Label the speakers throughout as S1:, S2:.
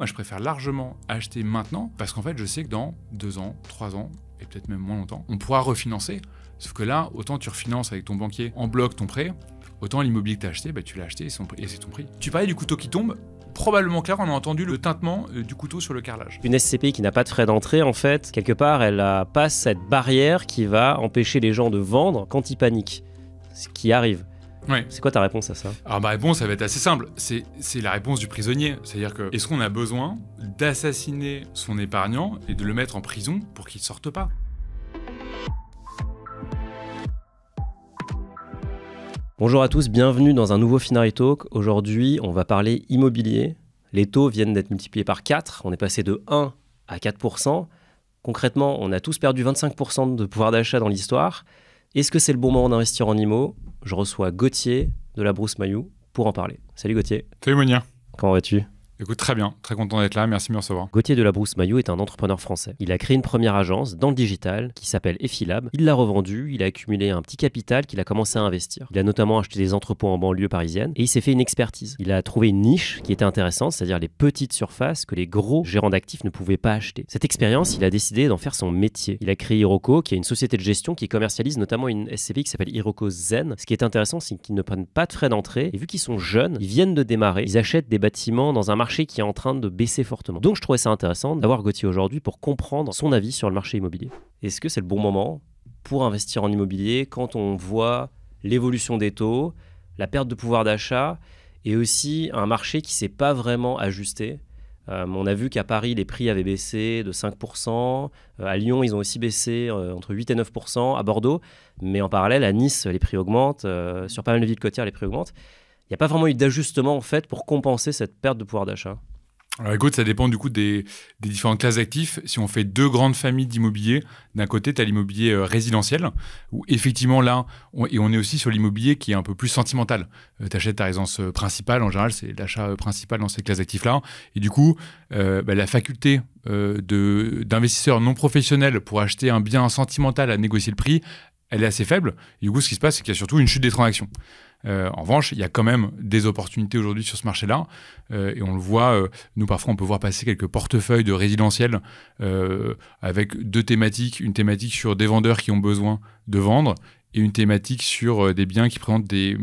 S1: Moi, je préfère largement acheter maintenant parce qu'en fait, je sais que dans deux ans, trois ans, et peut-être même moins longtemps, on pourra refinancer. Sauf que là, autant tu refinances avec ton banquier en bloc ton prêt, autant l'immobilier que tu as acheté, bah, tu l'as acheté et c'est ton prix. Tu parlais du couteau qui tombe, probablement clair, on a entendu le tintement euh, du couteau sur le carrelage.
S2: Une SCPI qui n'a pas de frais d'entrée, en fait, quelque part, elle a pas cette barrière qui va empêcher les gens de vendre quand ils paniquent, ce qui arrive. C'est quoi ta réponse à ça
S1: Alors ma réponse, ça va être assez simple. C'est la réponse du prisonnier. C'est-à-dire que est-ce qu'on a besoin d'assassiner son épargnant et de le mettre en prison pour qu'il ne sorte pas
S2: Bonjour à tous, bienvenue dans un nouveau Finari Talk. Aujourd'hui, on va parler immobilier. Les taux viennent d'être multipliés par 4. On est passé de 1 à 4 Concrètement, on a tous perdu 25 de pouvoir d'achat dans l'histoire. Est-ce que c'est le bon moment d'investir en immo je reçois Gauthier de la Brousse Mayou pour en parler. Salut Gauthier. Salut Monia. Comment vas-tu
S1: Écoute, très bien, très content d'être là, merci de me recevoir.
S2: Gauthier Brousse Maillot est un entrepreneur français. Il a créé une première agence dans le digital qui s'appelle Effilab. Il l'a revendue, il a accumulé un petit capital qu'il a commencé à investir. Il a notamment acheté des entrepôts en banlieue parisienne et il s'est fait une expertise. Il a trouvé une niche qui était intéressante, c'est-à-dire les petites surfaces que les gros gérants d'actifs ne pouvaient pas acheter. Cette expérience, il a décidé d'en faire son métier. Il a créé Iroko, qui est une société de gestion qui commercialise notamment une SCP qui s'appelle Iroko Zen. Ce qui est intéressant, c'est qu'ils ne prennent pas de frais d'entrée et vu qu'ils sont jeunes, ils viennent de démarrer, ils achètent des bâtiments dans un marché marché qui est en train de baisser fortement. Donc je trouvais ça intéressant d'avoir Gauthier aujourd'hui pour comprendre son avis sur le marché immobilier. Est-ce que c'est le bon moment pour investir en immobilier quand on voit l'évolution des taux, la perte de pouvoir d'achat et aussi un marché qui ne s'est pas vraiment ajusté euh, on a vu qu'à Paris, les prix avaient baissé de 5%. Euh, à Lyon, ils ont aussi baissé euh, entre 8 et 9%. À Bordeaux, mais en parallèle, à Nice, les prix augmentent. sur pas mal de villes côtières, les prix augmentent il n'y a pas vraiment eu d'ajustement en fait pour compenser cette perte de pouvoir d'achat
S1: alors écoute, ça dépend du coup des, différentes classes d'actifs. Si on fait deux grandes familles d'immobilier, d'un côté, tu as l'immobilier euh, résidentiel, où effectivement là, on, et on est aussi sur l'immobilier qui est un peu plus sentimental. Euh, tu achètes ta résidence euh, principale, en général, c'est l'achat principal dans ces classes d'actifs-là. Et du coup, bah, la faculté d'investisseurs non professionnels pour acheter un bien sentimental à négocier le prix, elle est assez faible. Et du coup, ce qui se passe, c'est qu'il y a surtout une chute des transactions. Euh, en revanche, il y a quand même des opportunités aujourd'hui sur ce marché-là. Euh, et on le voit, euh, nous parfois, on peut voir passer quelques portefeuilles de résidentiels avec deux thématiques. Une thématique sur des vendeurs qui ont besoin de vendre et une thématique sur euh, des biens qui présentent des,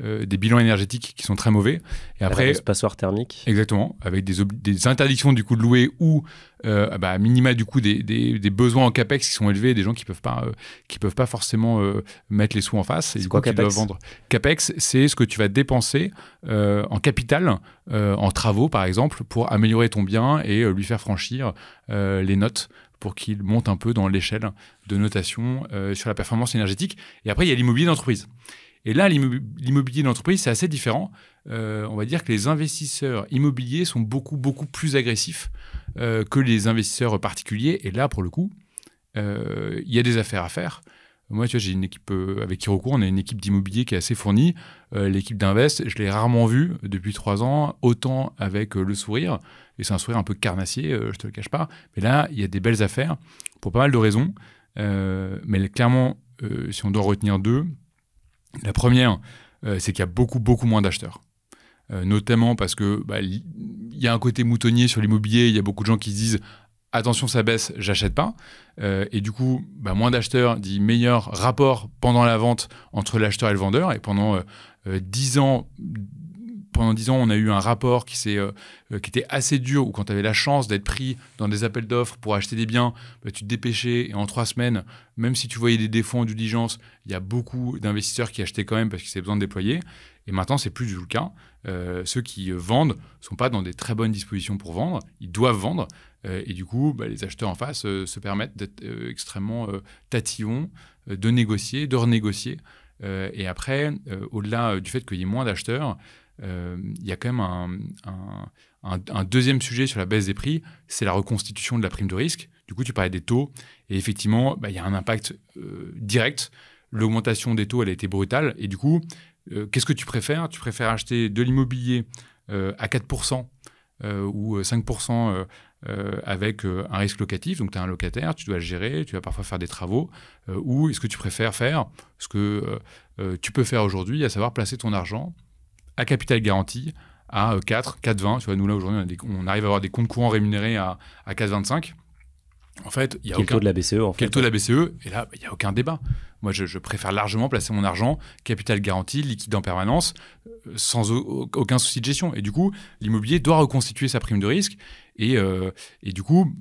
S1: euh, des bilans énergétiques qui sont très mauvais. Et après, des passoires thermiques. Exactement, avec des, interdictions du coup de louer ou euh, ah bah, à minima du coup des, besoins en capex qui sont élevés, des gens qui peuvent pas qui peuvent pas forcément mettre les sous en face. Et quoi, coup, capex? vendre. Capex, c'est ce que tu vas dépenser en capital, en travaux par exemple, pour améliorer ton bien et lui faire franchir les notes pour qu'il monte un peu dans l'échelle de notation euh, sur la performance énergétique. Et après, il y a l'immobilier d'entreprise. Et là, l'immobilier d'entreprise, c'est assez différent. Euh, on va dire que les investisseurs immobiliers sont beaucoup, beaucoup plus agressifs euh, que les investisseurs particuliers. Et là, pour le coup, il y a des affaires à faire. Moi, tu vois, j'ai une équipe avec Hiroko, on a une équipe d'immobilier qui est assez fournie. L'équipe d'Invest, je l'ai rarement vue depuis trois ans, autant avec le sourire. Et c'est un sourire un peu carnassier, euh, je te le cache pas. Mais là, il y a des belles affaires pour pas mal de raisons. Euh, mais clairement, euh, si on doit retenir deux, la première, c'est qu'il y a beaucoup, beaucoup moins d'acheteurs. notamment parce que bah, il y a un côté moutonnier sur l'immobilier. Il y a beaucoup de gens qui se disent attention, ça baisse, j'achète pas. et du coup, bah, moins d'acheteurs dit meilleur rapport pendant la vente entre l'acheteur et le vendeur. Et pendant 10 ans, pendant 10 ans, on a eu un rapport qui, euh, euh, était assez dur, où quand tu avais la chance d'être pris dans des appels d'offres pour acheter des biens, bah, tu te dépêchais et en trois semaines, même si tu voyais des défauts en diligence, il y a beaucoup d'investisseurs qui achetaient quand même parce qu'ils avaient besoin de déployer. Et maintenant, c'est plus du tout le cas. Euh, ceux qui vendent sont pas dans des très bonnes dispositions pour vendre. Ils doivent vendre. et du coup, bah, les acheteurs en face se permettent d'être extrêmement tatillons, de négocier, de renégocier. et après, au-delà du fait qu'il y ait moins d'acheteurs, euh, il y a quand même un, deuxième sujet sur la baisse des prix, c'est la reconstitution de la prime de risque. Du coup, tu parlais des taux, et effectivement, bah, il y a un impact euh, direct. L'augmentation des taux, elle a été brutale, et du coup, euh, qu'est-ce que tu préfères Tu préfères acheter de l'immobilier à 4% ou 5% avec un risque locatif, donc tu as un locataire, tu dois le gérer, tu vas parfois faire des travaux, ou est-ce que tu préfères faire ce que tu peux faire aujourd'hui, à savoir placer ton argent à capital garanti à 4, euh, 4,20. Tu nous, là, aujourd'hui, on, arrive à avoir des comptes courants rémunérés à, à 4,25. En fait, il y a quel taux de la BCE en Quel taux de la BCE Et là, il n'y a aucun débat. Moi, je, préfère largement placer mon argent, capital garanti, liquide en permanence, euh, sans aucun souci de gestion. Et du coup, l'immobilier doit reconstituer sa prime de risque. Et, euh, et du coup,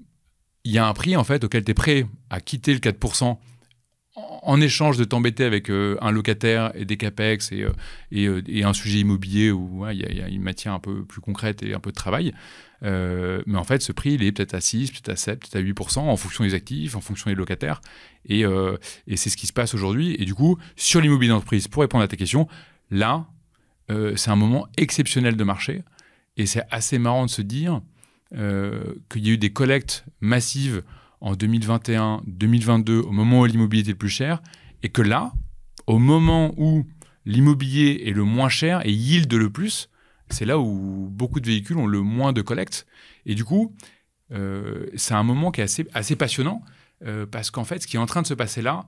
S1: il y a un prix en fait auquel tu es prêt à quitter le 4% en échange de t'embêter avec euh, un locataire et des capex et, euh, euh, et, un sujet immobilier où il y, a une matière un peu plus concrète et un peu de travail, mais en fait, ce prix, il est peut-être à 6, peut-être à 7, peut-être à 8 en fonction des actifs, en fonction des locataires. Et, et c'est ce qui se passe aujourd'hui. Et du coup, sur l'immobilier d'entreprise, pour répondre à ta question, là, c'est un moment exceptionnel de marché. Et c'est assez marrant de se dire qu'il y a eu des collectes massives en 2021, 2022, au moment où l'immobilier était le plus cher, et que là, au moment où l'immobilier est le moins cher et yield le plus, c'est là où beaucoup de véhicules ont le moins de collecte. Et du coup, euh, c'est un moment qui est assez, assez passionnant, euh, parce qu'en fait, ce qui est en train de se passer là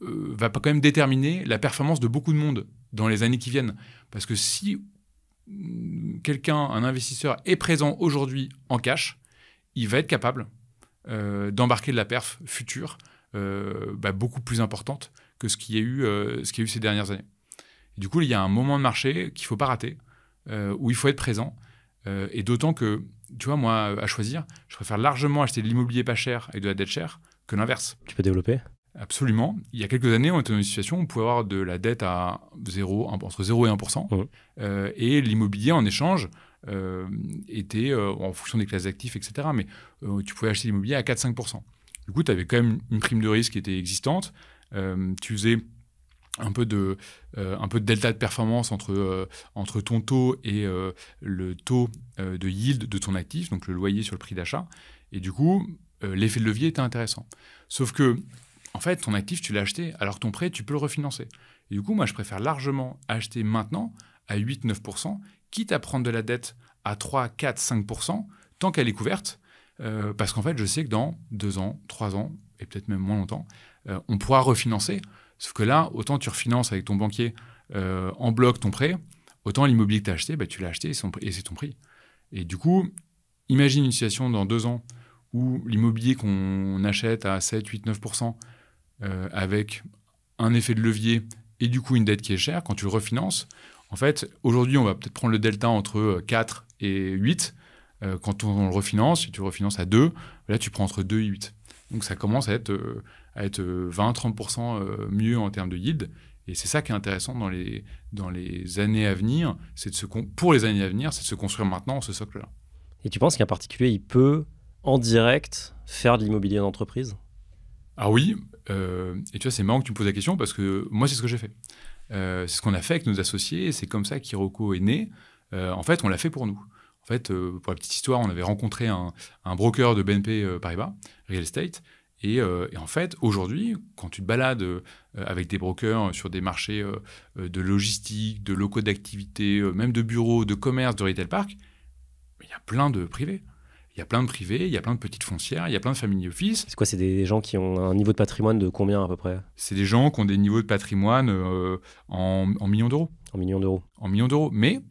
S1: va euh, va quand même déterminer la performance de beaucoup de monde dans les années qui viennent. Parce que si mm, quelqu'un, un investisseur, est présent aujourd'hui en cash, il va être capable euh, d'embarquer de la perf future euh, bah, beaucoup plus importante que ce qu'il y a eu, euh, ce qui a eu ces dernières années. du coup, il y a un moment de marché qu'il ne faut pas rater, où il faut être présent. et d'autant que, tu vois, moi, à choisir, je préfère largement acheter de l'immobilier pas cher et de la dette chère que l'inverse. Tu peux développer Absolument. Il y a quelques années, on était dans une situation où on pouvait avoir de la dette à 0, entre 0 et 1%. et l'immobilier, en échange, euh, était euh, en fonction des classes d'actifs, etc. Mais euh, tu pouvais acheter l'immobilier à 4-5%. Du coup, tu avais quand même une prime de risque qui était existante. tu faisais un peu de delta de performance entre ton taux et le taux de yield de ton actif donc le loyer sur le prix d'achat et du coup l'effet de levier était intéressant sauf que en fait ton actif tu l'as acheté alors ton prêt tu peux le refinancer et du coup moi je préfère largement acheter maintenant à 8 9 quitte à prendre de la dette à 3, 4, 5%, tant qu'elle est couverte, euh, parce qu'en fait, je sais que dans 2 ans, 3 ans, et peut-être même moins longtemps, euh, on pourra refinancer. Sauf que là, autant tu refinances avec ton banquier euh, en bloc ton prêt, autant l'immobilier que tu as acheté, bah, tu l'as acheté et, et c'est ton prix. Et du coup, imagine une situation dans 2 ans où l'immobilier qu'on achète à 7, 8, 9% avec un effet de levier et du coup une dette qui est chère, quand tu le refinances, en fait, aujourd'hui, on va peut-être prendre le delta entre 4 euh, et 8. Euh, quand on, le refinance, si tu le refinances à 2, là, tu prends entre 2 et 8. Donc, ça commence à être, euh, à être 20-30% mieux en termes de yield. Et c'est ça qui est intéressant dans les, dans les années à venir, c'est de se pour les années à venir, c'est de se construire maintenant ce socle-là. Et tu penses qu'un particulier, il peut en direct faire de l'immobilier d'entreprise Ah oui, et tu vois, c'est marrant que tu me poses la question parce que moi, c'est ce que j'ai fait. Euh, c'est ce qu'on a fait avec nos associés, c'est comme ça qu'Hiroko est né. Euh, en fait, on l'a fait pour nous. En fait, euh, pour la petite histoire, on avait rencontré un, broker de BNP Paribas, Real Estate, et, en fait, aujourd'hui, quand tu te balades avec des brokers sur des marchés de logistique, de locaux d'activité, même de bureaux, de commerce, de retail park, il y a plein de privés. Il y a plein de privés, il y a plein de petites foncières, il y a plein de family office. C'est quoi C'est des gens qui ont un niveau de patrimoine de combien à peu près C'est des gens qui ont des niveaux de patrimoine euh, en, millions d'euros. En millions d'euros. En millions d'euros. Mais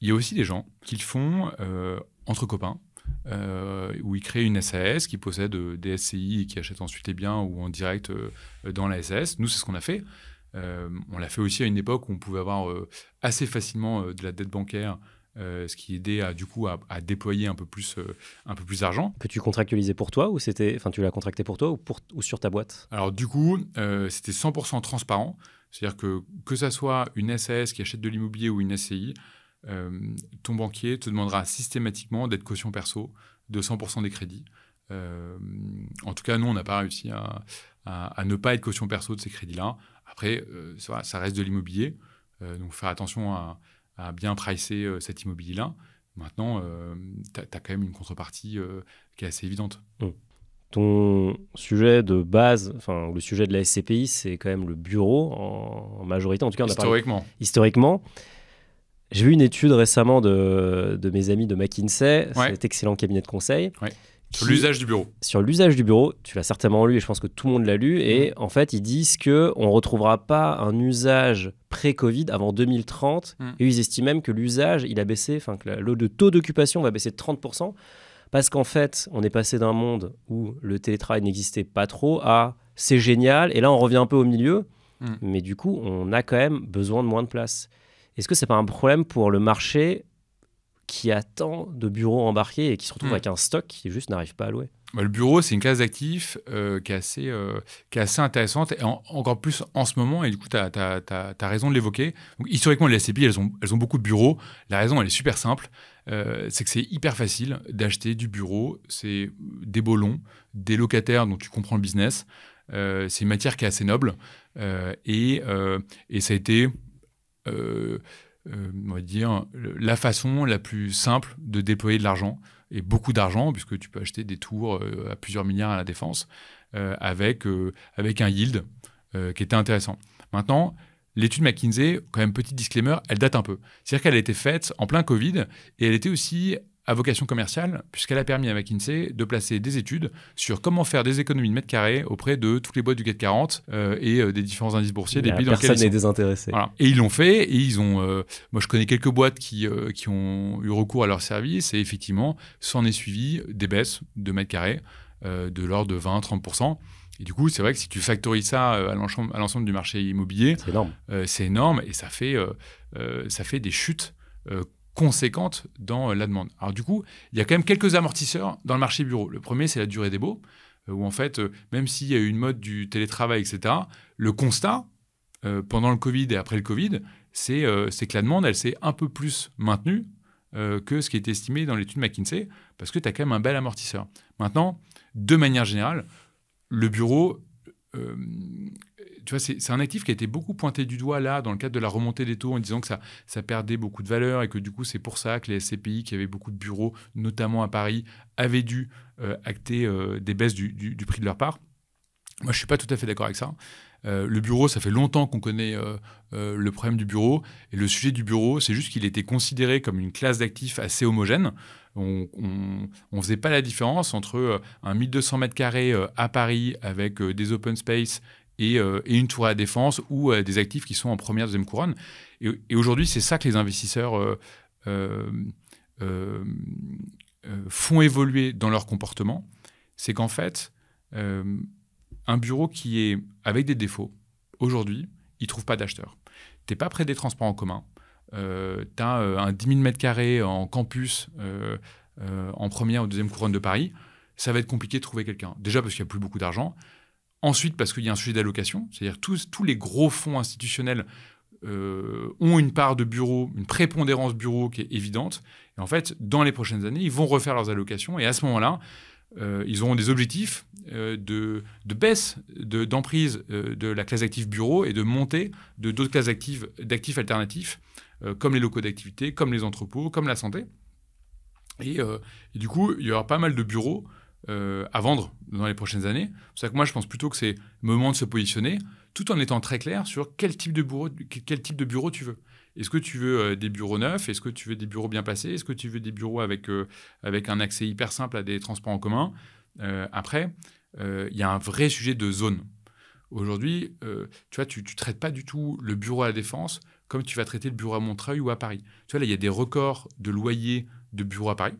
S1: il y a aussi des gens qui le font euh, entre copains. Euh, où ils créent une SAS qui possède des SCI et qui achètent ensuite les biens ou en direct dans la SAS. Nous, c'est ce qu'on a fait. on l'a fait aussi à une époque où on pouvait avoir assez facilement de la dette bancaire euh, ce qui aidait à, du coup à, déployer un peu plus euh, un peu plus d'argent. Que tu contractualisais pour toi ou c'était, enfin tu l'as contracté pour toi ou, pour, sur ta boîte Alors du coup, euh, c'était 100% transparent, c'est-à-dire que que ça soit une SAS qui achète de l'immobilier ou une SCI, ton banquier te demandera systématiquement d'être caution perso de 100% des crédits. en tout cas, nous, on n'a pas réussi à, ne pas être caution perso de ces crédits-là. Après, ça, ça, reste de l'immobilier, donc faire attention à, à bien pricer euh, cet immobilier-là. Maintenant, euh, tu as, quand même une contrepartie euh, qui est assez évidente. Mm.
S2: Ton sujet de base, enfin le sujet de la SCPI, c'est quand même le bureau en, majorité, en tout cas. historiquement. historiquement. J'ai vu une étude récemment de, de mes amis de McKinsey, cet excellent cabinet de conseil, ouais. Sur l'usage du bureau. Sur l'usage du bureau, tu l'as certainement lu et je pense que tout le monde l'a lu. Et mm. en fait, ils disent que on retrouvera pas un usage pré-Covid avant 2030. Mm. Et ils estiment même que l'usage, il a baissé, enfin que le, taux d'occupation va baisser de 30 parce qu'en fait, on est passé d'un monde où le télétravail n'existait pas trop à c'est génial. Et là, on revient un peu au milieu, mm. mais du coup, on a quand même besoin de moins de place. Est-ce que c'est pas un problème pour le marché qui a tant de bureaux embarqués et qui se retrouve hmm. avec
S1: un stock qui juste n'arrive pas à louer bah, le bureau, c'est une classe d'actifs euh, qui, euh, qui, est assez intéressante, et encore plus en ce moment, et du coup, tu as, raison de l'évoquer. Historiquement, les SCPI, elles ont, beaucoup de bureaux. La raison, elle est super simple, euh, c'est que c'est hyper facile d'acheter du bureau. C'est des bolons, des locataires dont tu comprends le business. c'est une matière qui est assez noble, et, et, ça a été... Euh, on va dire, la façon la plus simple de déployer de l'argent, et beaucoup d'argent, puisque tu peux acheter des tours euh, à plusieurs milliards à la défense, euh, avec, avec un yield qui était intéressant. Maintenant, l'étude McKinsey, quand même petit disclaimer, elle date un peu. C'est-à-dire qu'elle a été faite en plein Covid, et elle était aussi à vocation commerciale, puisqu'elle a permis à McKinsey de placer des études sur comment faire des économies de mètres carrés auprès de toutes les boîtes du CAC 40 euh, et euh, des différents indices boursiers des pays dans Personne n'est désintéressé. Et ils l'ont fait, et ils ont... Euh, moi, je connais quelques boîtes qui, qui ont eu recours à leurs services, et effectivement, s'en est suivi des baisses de mètres carrés de l'ordre de 20-30%. Et du coup, c'est vrai que si tu factorises ça à l'ensemble du marché immobilier, c'est énorme. et ça fait, ça fait des chutes conséquente dans euh, la demande. Alors du coup, il y a quand même quelques amortisseurs dans le marché bureau. Le premier, c'est la durée des baux, euh, où en fait, euh, même s'il y a eu une mode du télétravail, etc., le constat, pendant le Covid et après le Covid, c'est que la demande, elle s'est un peu plus maintenue que ce qui était estimé dans l'étude McKinsey, parce que tu as quand même un bel amortisseur. Maintenant, de manière générale, le bureau, c'est un actif qui a été beaucoup pointé du doigt là, dans le cadre de la remontée des taux, en disant que ça, ça perdait beaucoup de valeur et que du coup, c'est pour ça que les SCPI, qui avaient beaucoup de bureaux, notamment à Paris, avaient dû euh, acter euh, des baisses du, prix de leur part. Moi, je ne suis pas tout à fait d'accord avec ça. Euh, le bureau, ça fait longtemps qu'on connaît le problème du bureau. Et le sujet du bureau, c'est juste qu'il était considéré comme une classe d'actifs assez homogène. On ne faisait pas la différence entre un 1200 m2 à Paris avec des open space euh, et, une tour à la défense ou euh, des actifs qui sont en première, deuxième couronne. Et, aujourd'hui, c'est ça que les investisseurs euh, font évoluer dans leur comportement. C'est qu'en fait, un bureau qui est avec des défauts, aujourd'hui, il ne trouve pas d'acheteur. Tu n'es pas près des transports en commun. tu as un 10 000 m2 en campus en première ou deuxième couronne de Paris. Ça va être compliqué de trouver quelqu'un. Déjà parce qu'il n'y a plus beaucoup d'argent. Ensuite, parce qu'il y a un sujet d'allocation, c'est-à-dire tous, tous les gros fonds institutionnels euh, ont une part de bureau, une prépondérance bureau qui est évidente. Et en fait, dans les prochaines années, ils vont refaire leurs allocations. Et à ce moment-là, euh, ils auront des objectifs euh, de, baisse d'emprise de, la classe active bureau et de montée de d'autres classes actives d'actifs alternatifs, comme les locaux d'activité, comme les entrepôts, comme la santé. Et, et, du coup, il y aura pas mal de bureaux euh, à vendre dans les prochaines années. C'est ça que moi, je pense plutôt que c'est le moment de se positionner, tout en étant très clair sur quel type de bureau, quel type de bureau tu veux. Est-ce que tu veux euh, des bureaux neufs Est-ce que tu veux des bureaux bien placés Est-ce que tu veux des bureaux avec, euh, avec un accès hyper simple à des transports en commun Après, il y a un vrai sujet de zone. Aujourd'hui, tu vois, tu ne traites pas du tout le bureau à la Défense comme tu vas traiter le bureau à Montreuil ou à Paris. Tu vois, là, il y a des records de loyers de bureaux à Paris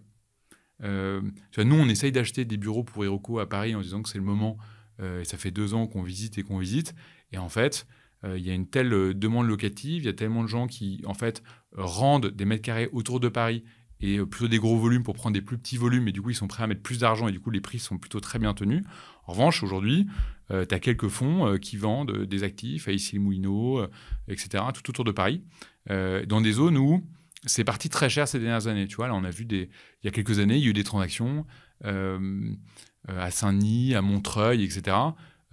S1: euh, nous, on essaye d'acheter des bureaux pour Iroko à Paris en disant que c'est le moment. Euh, et ça fait deux ans qu'on visite et qu'on visite. Et en fait, euh, il y a une telle demande locative, il y a tellement de gens qui, en fait, rendent des mètres carrés autour de Paris et plutôt des gros volumes pour prendre des plus petits volumes. Et du coup, ils sont prêts à mettre plus d'argent et du coup, les prix sont plutôt très bien tenus. En revanche, aujourd'hui, tu as quelques fonds qui vendent des actifs à Issy-les-Moulineaux, etc., tout autour de Paris, dans des zones où c'est parti très cher ces dernières années. Tu vois, là, on a vu des. Il y a quelques années, il y a eu des transactions euh, euh, à Saint-Denis, à Montreuil, etc.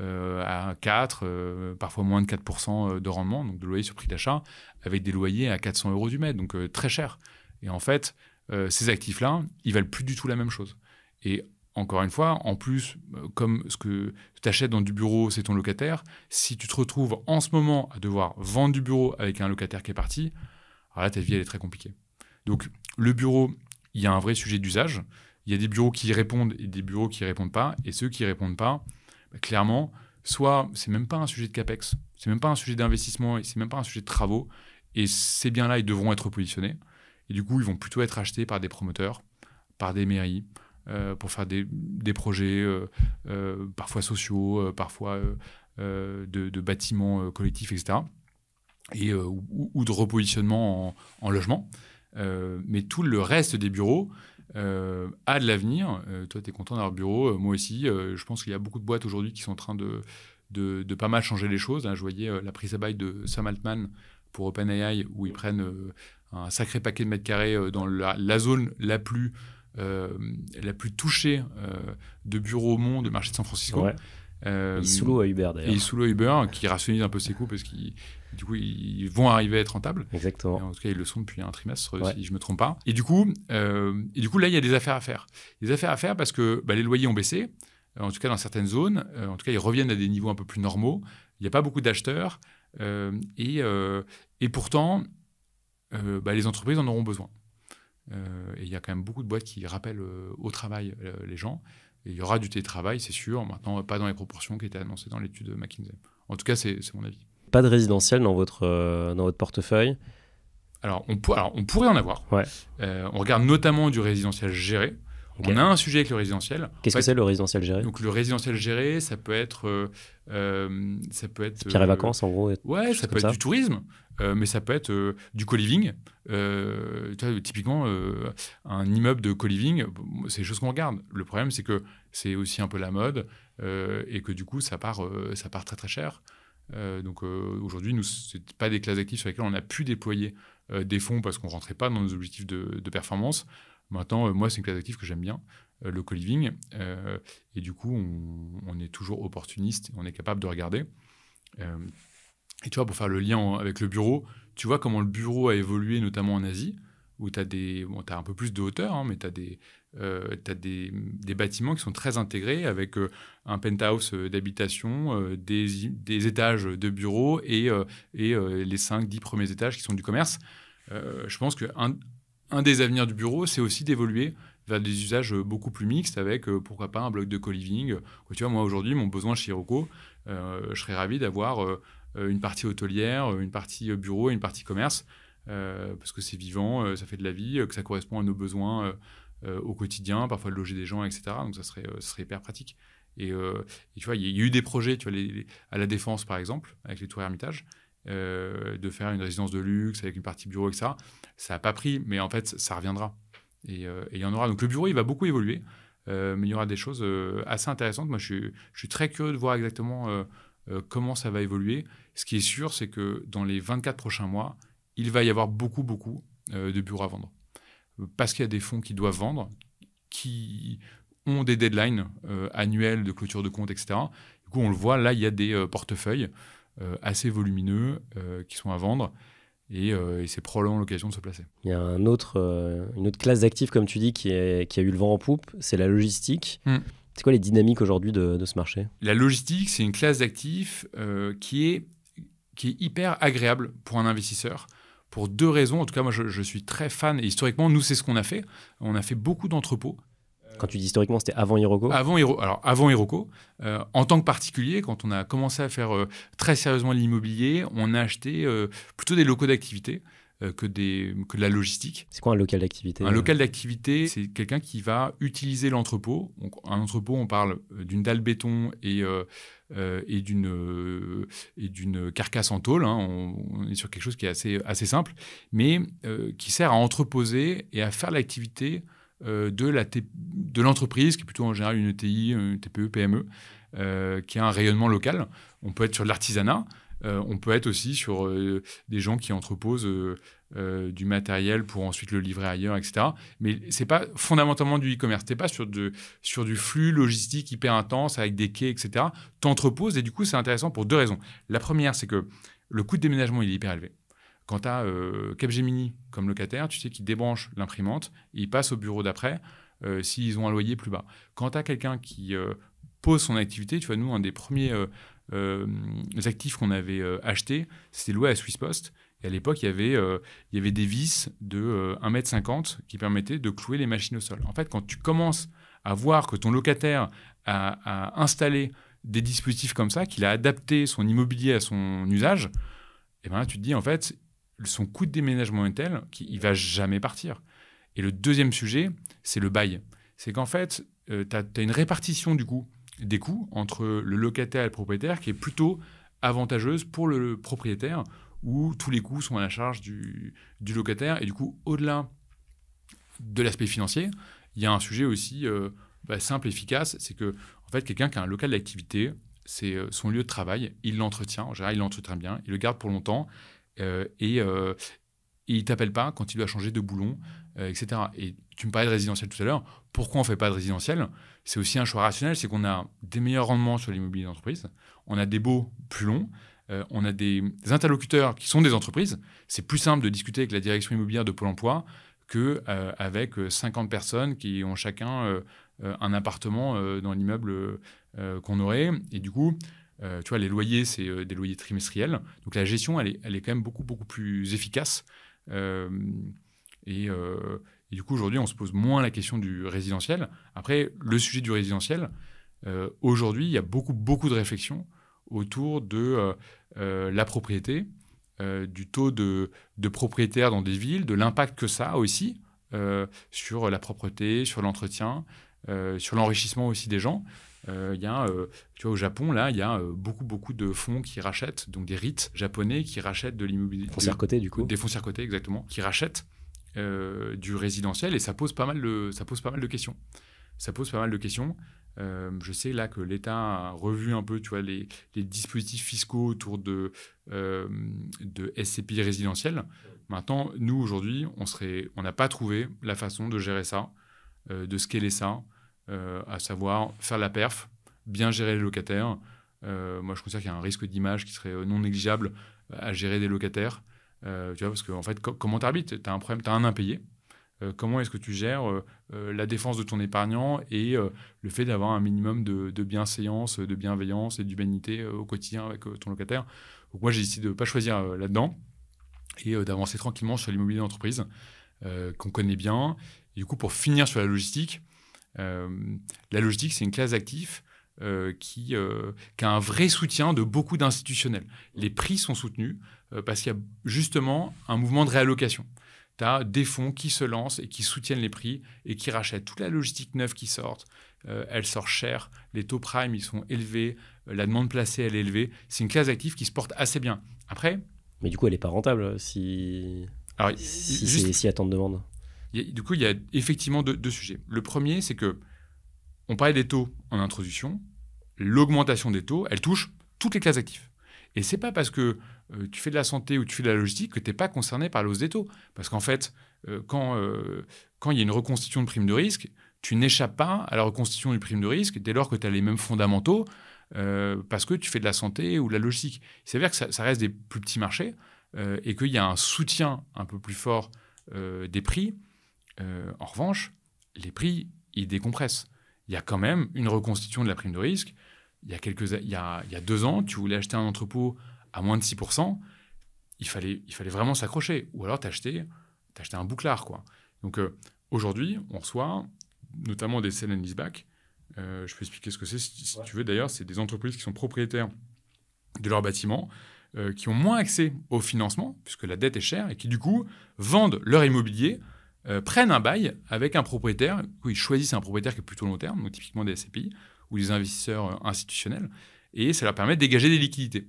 S1: Euh, à 4, parfois moins de 4% de rendement, donc de loyer sur prix d'achat, avec des loyers à 400 euros du mètre, donc très cher. Et en fait, ces actifs-là, ils valent plus du tout la même chose. Et encore une fois, en plus, comme ce que tu achètes dans du bureau, c'est ton locataire, si tu te retrouves en ce moment à devoir vendre du bureau avec un locataire qui est parti, alors ah, là, ta vie, elle est très compliquée. Donc, le bureau, il y a un vrai sujet d'usage. Il y a des bureaux qui répondent et des bureaux qui répondent pas. Et ceux qui ne répondent pas, bah, clairement, soit c'est même pas un sujet de capex, c'est même pas un sujet d'investissement et c'est même pas un sujet de travaux. Et ces biens-là, ils devront être positionnés. Et du coup, ils vont plutôt être achetés par des promoteurs, par des mairies, euh, pour faire des, projets euh, euh, parfois sociaux, parfois de, bâtiments collectifs, etc et, euh, ou, de repositionnement en, logement. Euh, mais tout le reste des bureaux euh, a de l'avenir. toi, tu es content d'avoir bureau, moi aussi. je pense qu'il y a beaucoup de boîtes aujourd'hui qui sont en train de, de, pas mal changer les choses. Hein. je voyais la prise à bail de Sam Altman pour OpenAI, où ils prennent un sacré paquet de mètres carrés dans la, zone la plus... la plus touchée de bureaux au monde, le marché de San Francisco. Euh, il sous l'eau à Uber d'ailleurs. Il sous l'eau Uber qui rationalise un peu ses coûts parce qu'ils ils vont arriver à être rentables. Exactement. en tout cas, ils le sont depuis un trimestre, si je ne me trompe pas. Et du, coup, euh, et du coup, là, il y a des affaires à faire. Des affaires à faire parce que bah, les loyers ont baissé, euh, en tout cas dans certaines zones. Euh, en tout cas, ils reviennent à des niveaux un peu plus normaux. Il n'y a pas beaucoup d'acheteurs. et, et pourtant, bah, les entreprises en auront besoin. et il y a quand même beaucoup de boîtes qui rappellent au travail les gens il y aura du télétravail, c'est sûr. Maintenant, pas dans les proportions qui étaient annoncées dans l'étude de McKinsey. En tout cas, c'est mon avis. Pas de résidentiel dans votre, euh, dans votre portefeuille alors on, on, pourrait en avoir. Ouais. Euh, on regarde notamment du résidentiel géré. On a un sujet avec le résidentiel. Qu'est-ce que c'est le résidentiel géré Donc le résidentiel géré, ça peut être, euh, ça peut être. Pierre et vacances en gros. Ouais, ça peut être du tourisme. Euh, mais ça peut être euh, du co-living. Euh, typiquement, un immeuble de co-living, c'est des choses qu'on regarde. Le problème, c'est que c'est aussi un peu la mode et que du coup, ça part, ça part très très cher. donc aujourd'hui, nous, ce pas des classes actives sur lesquelles on a pu déployer des fonds parce qu'on ne rentrait pas dans nos objectifs de, performance. Maintenant, moi, c'est une classe active que j'aime bien, le co-living. et du coup, on, on, est toujours opportuniste, on est capable de regarder. Et tu vois, pour faire le lien avec le bureau, tu vois comment le bureau a évolué, notamment en Asie, où tu as, des, bon, un peu plus de hauteur, hein, mais tu as, des, euh, des, des, bâtiments qui sont très intégrés avec euh, un penthouse euh, d'habitation, des, des, étages de bureaux et, et les 5-10 premiers étages qui sont du commerce. je pense qu'un un des avenirs du bureau, c'est aussi d'évoluer vers des usages beaucoup plus mixtes avec, pourquoi pas, un bloc de co-living. Tu vois, moi, aujourd'hui, mon besoin chez Iroko, je serais ravi d'avoir euh, une partie hôtelière, euh, une partie euh, bureau et une partie commerce, parce que c'est vivant, ça fait de la vie, que ça correspond à nos besoins au quotidien, parfois de loger des gens, etc. Donc ça serait, serait hyper pratique. Et, tu vois, il y, a eu des projets, tu vois, à la Défense par exemple, avec les tours Hermitage, de faire une résidence de luxe avec une partie bureau, etc. Ça n'a pas pris, mais en fait, ça reviendra. Et, il y en aura. Donc le bureau, il va beaucoup évoluer, mais il y aura des choses assez intéressantes. Moi, suis, je suis, très curieux de voir exactement comment ça va évoluer ce qui est sûr, c'est que dans les 24 prochains mois, il va y avoir beaucoup, beaucoup euh, de bureaux à vendre. Parce qu'il y a des fonds qui doivent vendre, qui ont des deadlines euh, annuelles de clôture de compte, etc. Du coup, on le voit, là, il y a des euh, portefeuilles assez volumineux qui sont à vendre. Et, c'est probablement l'occasion de se placer.
S2: Il y a un autre, une autre classe d'actifs, comme tu dis, qui, a eu le vent en poupe, c'est la logistique. Hmm. C'est quoi les dynamiques aujourd'hui de, ce marché
S1: La logistique, c'est une classe d'actifs qui est qui est hyper agréable pour un investisseur pour deux raisons. En tout cas, moi, je, suis très fan. Et historiquement, nous, c'est ce qu'on a fait. On a fait beaucoup d'entrepôts. Euh, quand
S2: tu dis historiquement, c'était avant Iroko Avant
S1: Hero, alors avant Iroko, euh, en tant que particulier, quand on a commencé à faire euh, très sérieusement l'immobilier, on a acheté plutôt des locaux d'activité que, des, que de la logistique.
S2: C'est quoi un local d'activité Un local
S1: d'activité, c'est quelqu'un qui va utiliser l'entrepôt. Un entrepôt, on parle d'une dalle béton et euh, euh, et d'une carcasse en tôle. Hein. On, est sur quelque chose qui est assez simple, mais euh, qui sert à entreposer et à faire l'activité de l'entreprise, qui est plutôt en général une ETI, une TPE, PME, qui a un rayonnement local. On peut être sur l'artisanat, euh, on peut être aussi sur euh, des gens qui entreposent euh, du matériel pour ensuite le livrer ailleurs, etc. Mais c'est pas fondamentalement du e-commerce. T'es pas sur, du flux logistique hyper intense avec des quais, etc. entreposes et du coup, c'est intéressant pour deux raisons. La première, c'est que le coût de déménagement, il est hyper élevé. Quand tu as Capgemini comme locataire, tu sais qu'il débranche l'imprimante, il passe au bureau d'après s'ils ont un loyer plus bas. Quand tu as quelqu'un qui pose son activité, tu vois, nous, un des premiers euh, les actifs qu'on avait euh, achetés, c'était loué à Swiss Post. Et à l'époque, il, y avait, euh, il y avait des vis de 1,50 1 m qui permettaient de clouer les machines au sol. En fait, quand tu commences à voir que ton locataire a, installé des dispositifs comme ça, qu'il a adapté son immobilier à son usage, et eh ben là, tu te dis, en fait, son coût de déménagement est tel qu'il ne va jamais partir. Et le deuxième sujet, c'est le bail. C'est qu'en fait, tu as, une répartition du coût des coûts entre le locataire et le propriétaire qui est plutôt avantageuse pour le propriétaire où tous les coûts sont à la charge du, du locataire. Et du coup, au-delà de l'aspect financier, il y a un sujet aussi euh, bah, simple, efficace, c'est que en fait, quelqu'un qui a un local d'activité, c'est euh, son lieu de travail, il l'entretient, en général, il l'entretient bien, il le garde pour longtemps, euh, et, il il t'appelle pas quand il doit changer de boulon, etc. Et tu me parlais de résidentiel tout à l'heure. Pourquoi on ne fait pas de résidentiel C'est aussi un choix rationnel, c'est qu'on a des meilleurs rendements sur l'immobilier d'entreprise, on a des baux plus longs, euh, on a des, interlocuteurs qui sont des entreprises. C'est plus simple de discuter avec la direction immobilière de Pôle Emploi que euh, avec 50 euh, personnes qui ont chacun un appartement dans l'immeuble qu'on aurait. Et du coup, tu vois, les loyers, c'est des loyers trimestriels. Donc la gestion, elle est, quand même beaucoup beaucoup plus efficace. Et, et du coup, aujourd'hui, on se pose moins la question du résidentiel. Après, le sujet du résidentiel, euh, aujourd'hui, il y a beaucoup, beaucoup de réflexions autour de euh, euh, la propriété, du taux de, propriétaires dans des villes, de l'impact que ça a aussi sur la propreté, sur l'entretien, sur l'enrichissement aussi des gens. Euh, y a, tu vois, au Japon, là, il y a beaucoup, beaucoup de fonds qui rachètent, donc des rites japonais qui rachètent de l'immobilier. fonds circotés, du coup. Des foncières côté exactement, qui rachètent euh, du résidentiel et ça pose pas mal de, ça pose pas mal de questions. Ça pose pas mal de questions. Euh, je sais là que l'État a revu un peu, tu vois, les, dispositifs fiscaux autour de, euh, de SCPI résidentiel. Maintenant, nous aujourd'hui, on serait, on n'a pas trouvé la façon de gérer ça, euh, de scaler ça, à savoir faire la perf, bien gérer les locataires. moi, je considère qu'il y a un risque d'image qui serait non négligeable à gérer des locataires. Euh, tu vois, parce que, en fait, comment tu arbitres Tu as un problème, tu as un impayé. Euh, comment est-ce que tu gères euh, la défense de ton épargnant et le fait d'avoir un minimum de, de, bienséance, de bienveillance et d'humanité au quotidien avec ton locataire Donc, moi, j'ai décidé de ne pas choisir là-dedans et d'avancer tranquillement sur l'immobilier d'entreprise qu'on connaît bien. Et du coup, pour finir sur la logistique, la logistique, c'est une classe d'actifs qui a un vrai soutien de beaucoup d'institutionnels. Les prix sont soutenus. Euh, parce qu'il y a justement un mouvement de réallocation. Tu as des fonds qui se lancent et qui soutiennent les prix et qui rachètent toute la logistique neuve qui sort. Euh, elle sort chère, les taux prime ils sont élevés, euh, la demande placée elle est élevée. C'est une classe active qui se porte assez bien. Après. Mais du coup,
S2: elle n'est pas rentable si. Alors, si, juste, y a tant de demande.
S1: du coup, il y a effectivement deux, sujets. Le premier, c'est que on parlait des taux en introduction. L'augmentation des taux, elle touche toutes les classes actives. Et c'est pas parce que euh, tu fais de la santé ou tu fais de la logistique, que tu n'es pas concerné par la hausse des taux. Parce qu'en fait, euh, euh, quand il y a une reconstitution de prime de risque, tu n'échappes pas à la reconstitution du prime de risque dès lors que tu as les mêmes fondamentaux parce que tu fais de la santé ou de la logistique. C'est à dire que ça, ça, reste des plus petits marchés et qu'il y a un soutien un peu plus fort des prix. en revanche, les prix, ils décompressent. Il y a quand même une reconstitution de la prime de risque. Il a, il y a deux ans, tu voulais acheter un entrepôt à moins de 6%, il fallait, il fallait vraiment s'accrocher. Ou alors t'acheter, t'acheter un bouclard. Quoi. Donc euh, aujourd'hui, on reçoit notamment des sell and euh, je peux expliquer ce que c'est si, tu veux. D'ailleurs, c'est des entreprises qui sont propriétaires de leurs bâtiments, euh, qui ont moins accès au financement, puisque la dette est chère, et qui du coup vendent leur immobilier, prennent un bail avec un propriétaire, où ils choisissent un propriétaire qui est plutôt long terme, donc typiquement des SCPI ou des investisseurs institutionnels, et ça leur permet de dégager des liquidités.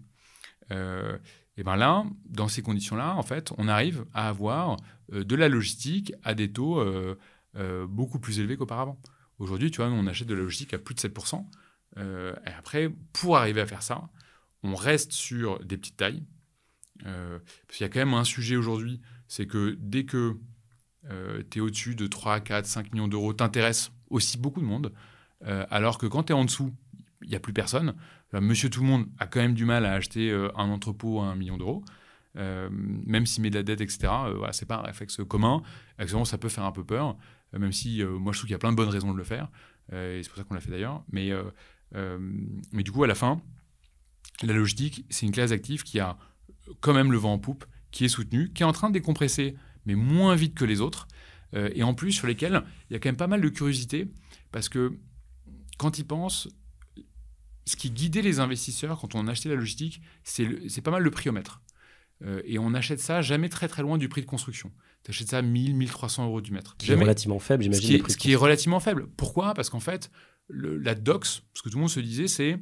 S1: Euh, et bien là, dans ces conditions-là, en fait, on arrive à avoir euh, de la logistique à des taux euh, beaucoup plus élevés qu'auparavant. Aujourd'hui, tu vois, on achète de la logistique à plus de 7%. et après, pour arriver à faire ça, on reste sur des petites tailles. Euh, parce qu'il y a quand même un sujet aujourd'hui, c'est que dès que tu es au-dessus de 3, 4, 5 millions d'euros, t'intéresse aussi beaucoup de monde. alors que quand tu es en dessous, il n'y a plus personne. Euh, Monsieur Tout le Monde a quand même du mal à acheter euh, un entrepôt à un million d'euros. Euh, même s'il met de la dette, etc. Ce voilà, c'est pas un réflexe commun. Actuellement, ça peut faire un peu peur, même si moi je trouve qu'il y a plein de bonnes raisons de le faire. et c'est pour ça qu'on l'a fait d'ailleurs. Mais, mais du coup, à la fin, la logistique, c'est une classe active qui a quand même le vent en poupe, qui est soutenue, qui est en train de décompresser, mais moins vite que les autres. et en plus, sur lesquels il y a quand même pas mal de curiosité, parce que quand ils pensent, ce qui guidait les investisseurs quand on achetait la logistique, c'est pas mal le prix au mètre euh, et on achète ça jamais très très loin du prix de construction. Tu achètes ça 1000, 1300 euros du mètre. Qui relativement faible, j'imagine. Ce, qui est, relativement faible. Pourquoi Parce qu'en fait, la DOX, ce que tout le monde se disait, c'est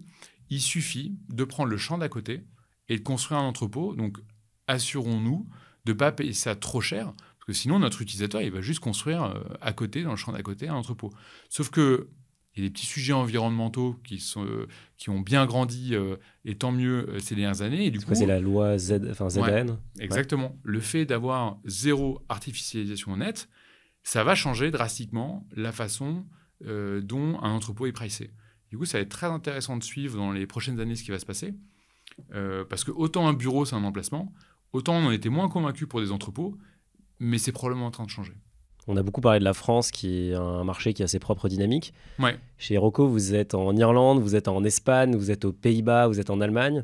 S1: il suffit de prendre le champ d'à côté et de construire un entrepôt. Donc, assurons-nous de ne pas payer ça trop cher, parce que sinon, notre utilisateur, il va juste construire euh, à côté, dans le champ d'à côté, un entrepôt. Sauf que et des petits sujets environnementaux qui, sont, euh, qui ont bien grandi, euh, et tant mieux, euh, ces dernières années. Et du coup, c'est la loi
S2: Z, ZN. exactement.
S1: Le fait d'avoir zéro artificialisation nette, ça va changer drastiquement la façon dont un entrepôt est pricé. Du coup, ça va être très intéressant de suivre dans les prochaines années ce qui va se passer. parce que autant un bureau, c'est un emplacement, autant on en était moins convaincu pour des entrepôts, mais c'est probablement en train de changer.
S2: On a beaucoup parlé de la France, qui est un marché qui a ses propres dynamiques. Ouais. Chez Rocco, vous êtes en Irlande, vous êtes en Espagne, vous êtes aux Pays-Bas, vous êtes en Allemagne.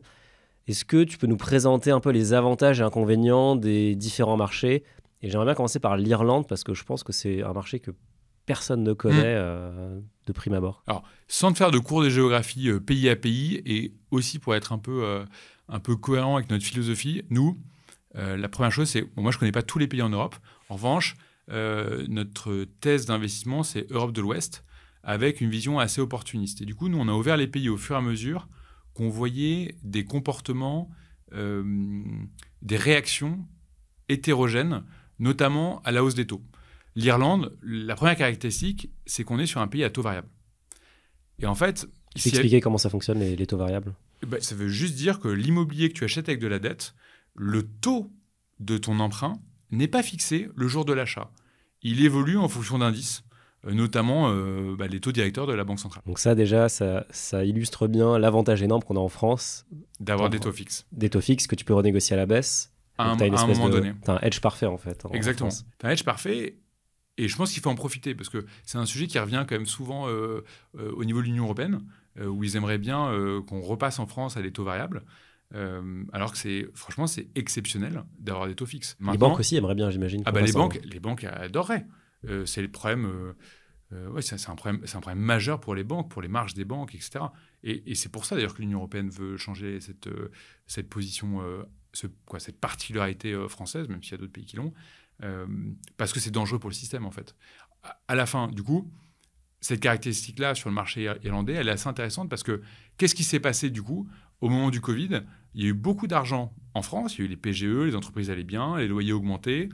S2: Est-ce que tu peux nous présenter un peu les avantages et inconvénients des différents marchés Et j'aimerais bien commencer par l'Irlande, parce que je pense que c'est un marché que personne ne connaît hmm. euh, de prime abord.
S1: Alors, sans te faire de cours de géographie euh, pays à pays, et aussi pour être un peu, euh, un peu cohérent avec notre philosophie, nous, la première chose, c'est, moi je ne connais pas tous les pays en Europe. En revanche, euh, notre thèse d'investissement, c'est Europe de l'Ouest, avec une vision assez opportuniste. Et du coup, nous, on a ouvert les pays au fur et à mesure qu'on voyait des comportements, euh, des réactions hétérogènes, notamment à la hausse des taux. L'Irlande, la première caractéristique, c'est qu'on est sur un pays à taux variable. Et en fait... Tu expliquer
S2: comment ça fonctionne, les, taux variables
S1: eh ben, Ça veut juste dire que l'immobilier que tu achètes avec de la dette, le taux de ton emprunt n'est pas fixé le jour de l'achat. Il évolue en fonction d'indices euh, notamment euh, bah, les taux directeurs de la Banque centrale. Donc
S2: ça déjà, ça, illustre bien l'avantage énorme qu'on a en France. D'avoir des taux fixes. Des taux fixes que tu peux renégocier à la baisse. À un, moment donné. Tu un hedge parfait en fait. Exactement.
S1: Tu un hedge parfait et je pense qu'il faut en profiter parce que c'est un sujet qui revient quand même souvent euh, au niveau de l'Union européenne où ils aimeraient bien qu'on repasse en France à des taux variables. Euh, alors que c'est franchement c'est exceptionnel d'avoir des taux fixes. les banques aussi
S2: aimeraient bien, j'imagine. Ah bah les banques,
S1: les banques adoreraient. Euh, c'est le problème. Euh, ouais, c'est un problème, c'est un problème majeur pour les banques, pour les marges des banques, etc. Et, c'est pour ça d'ailleurs que l'Union européenne veut changer cette cette position, cette particularité française, même s'il y a d'autres pays qui l'ont, parce que c'est dangereux pour le système en fait. à la fin, du coup, cette caractéristique là sur le marché irlandais, elle est assez intéressante parce que qu'est-ce qui s'est passé du coup au moment du Covid il y a eu beaucoup d'argent en France, il y a eu les PGE, les entreprises allaient bien, les loyers augmentaient,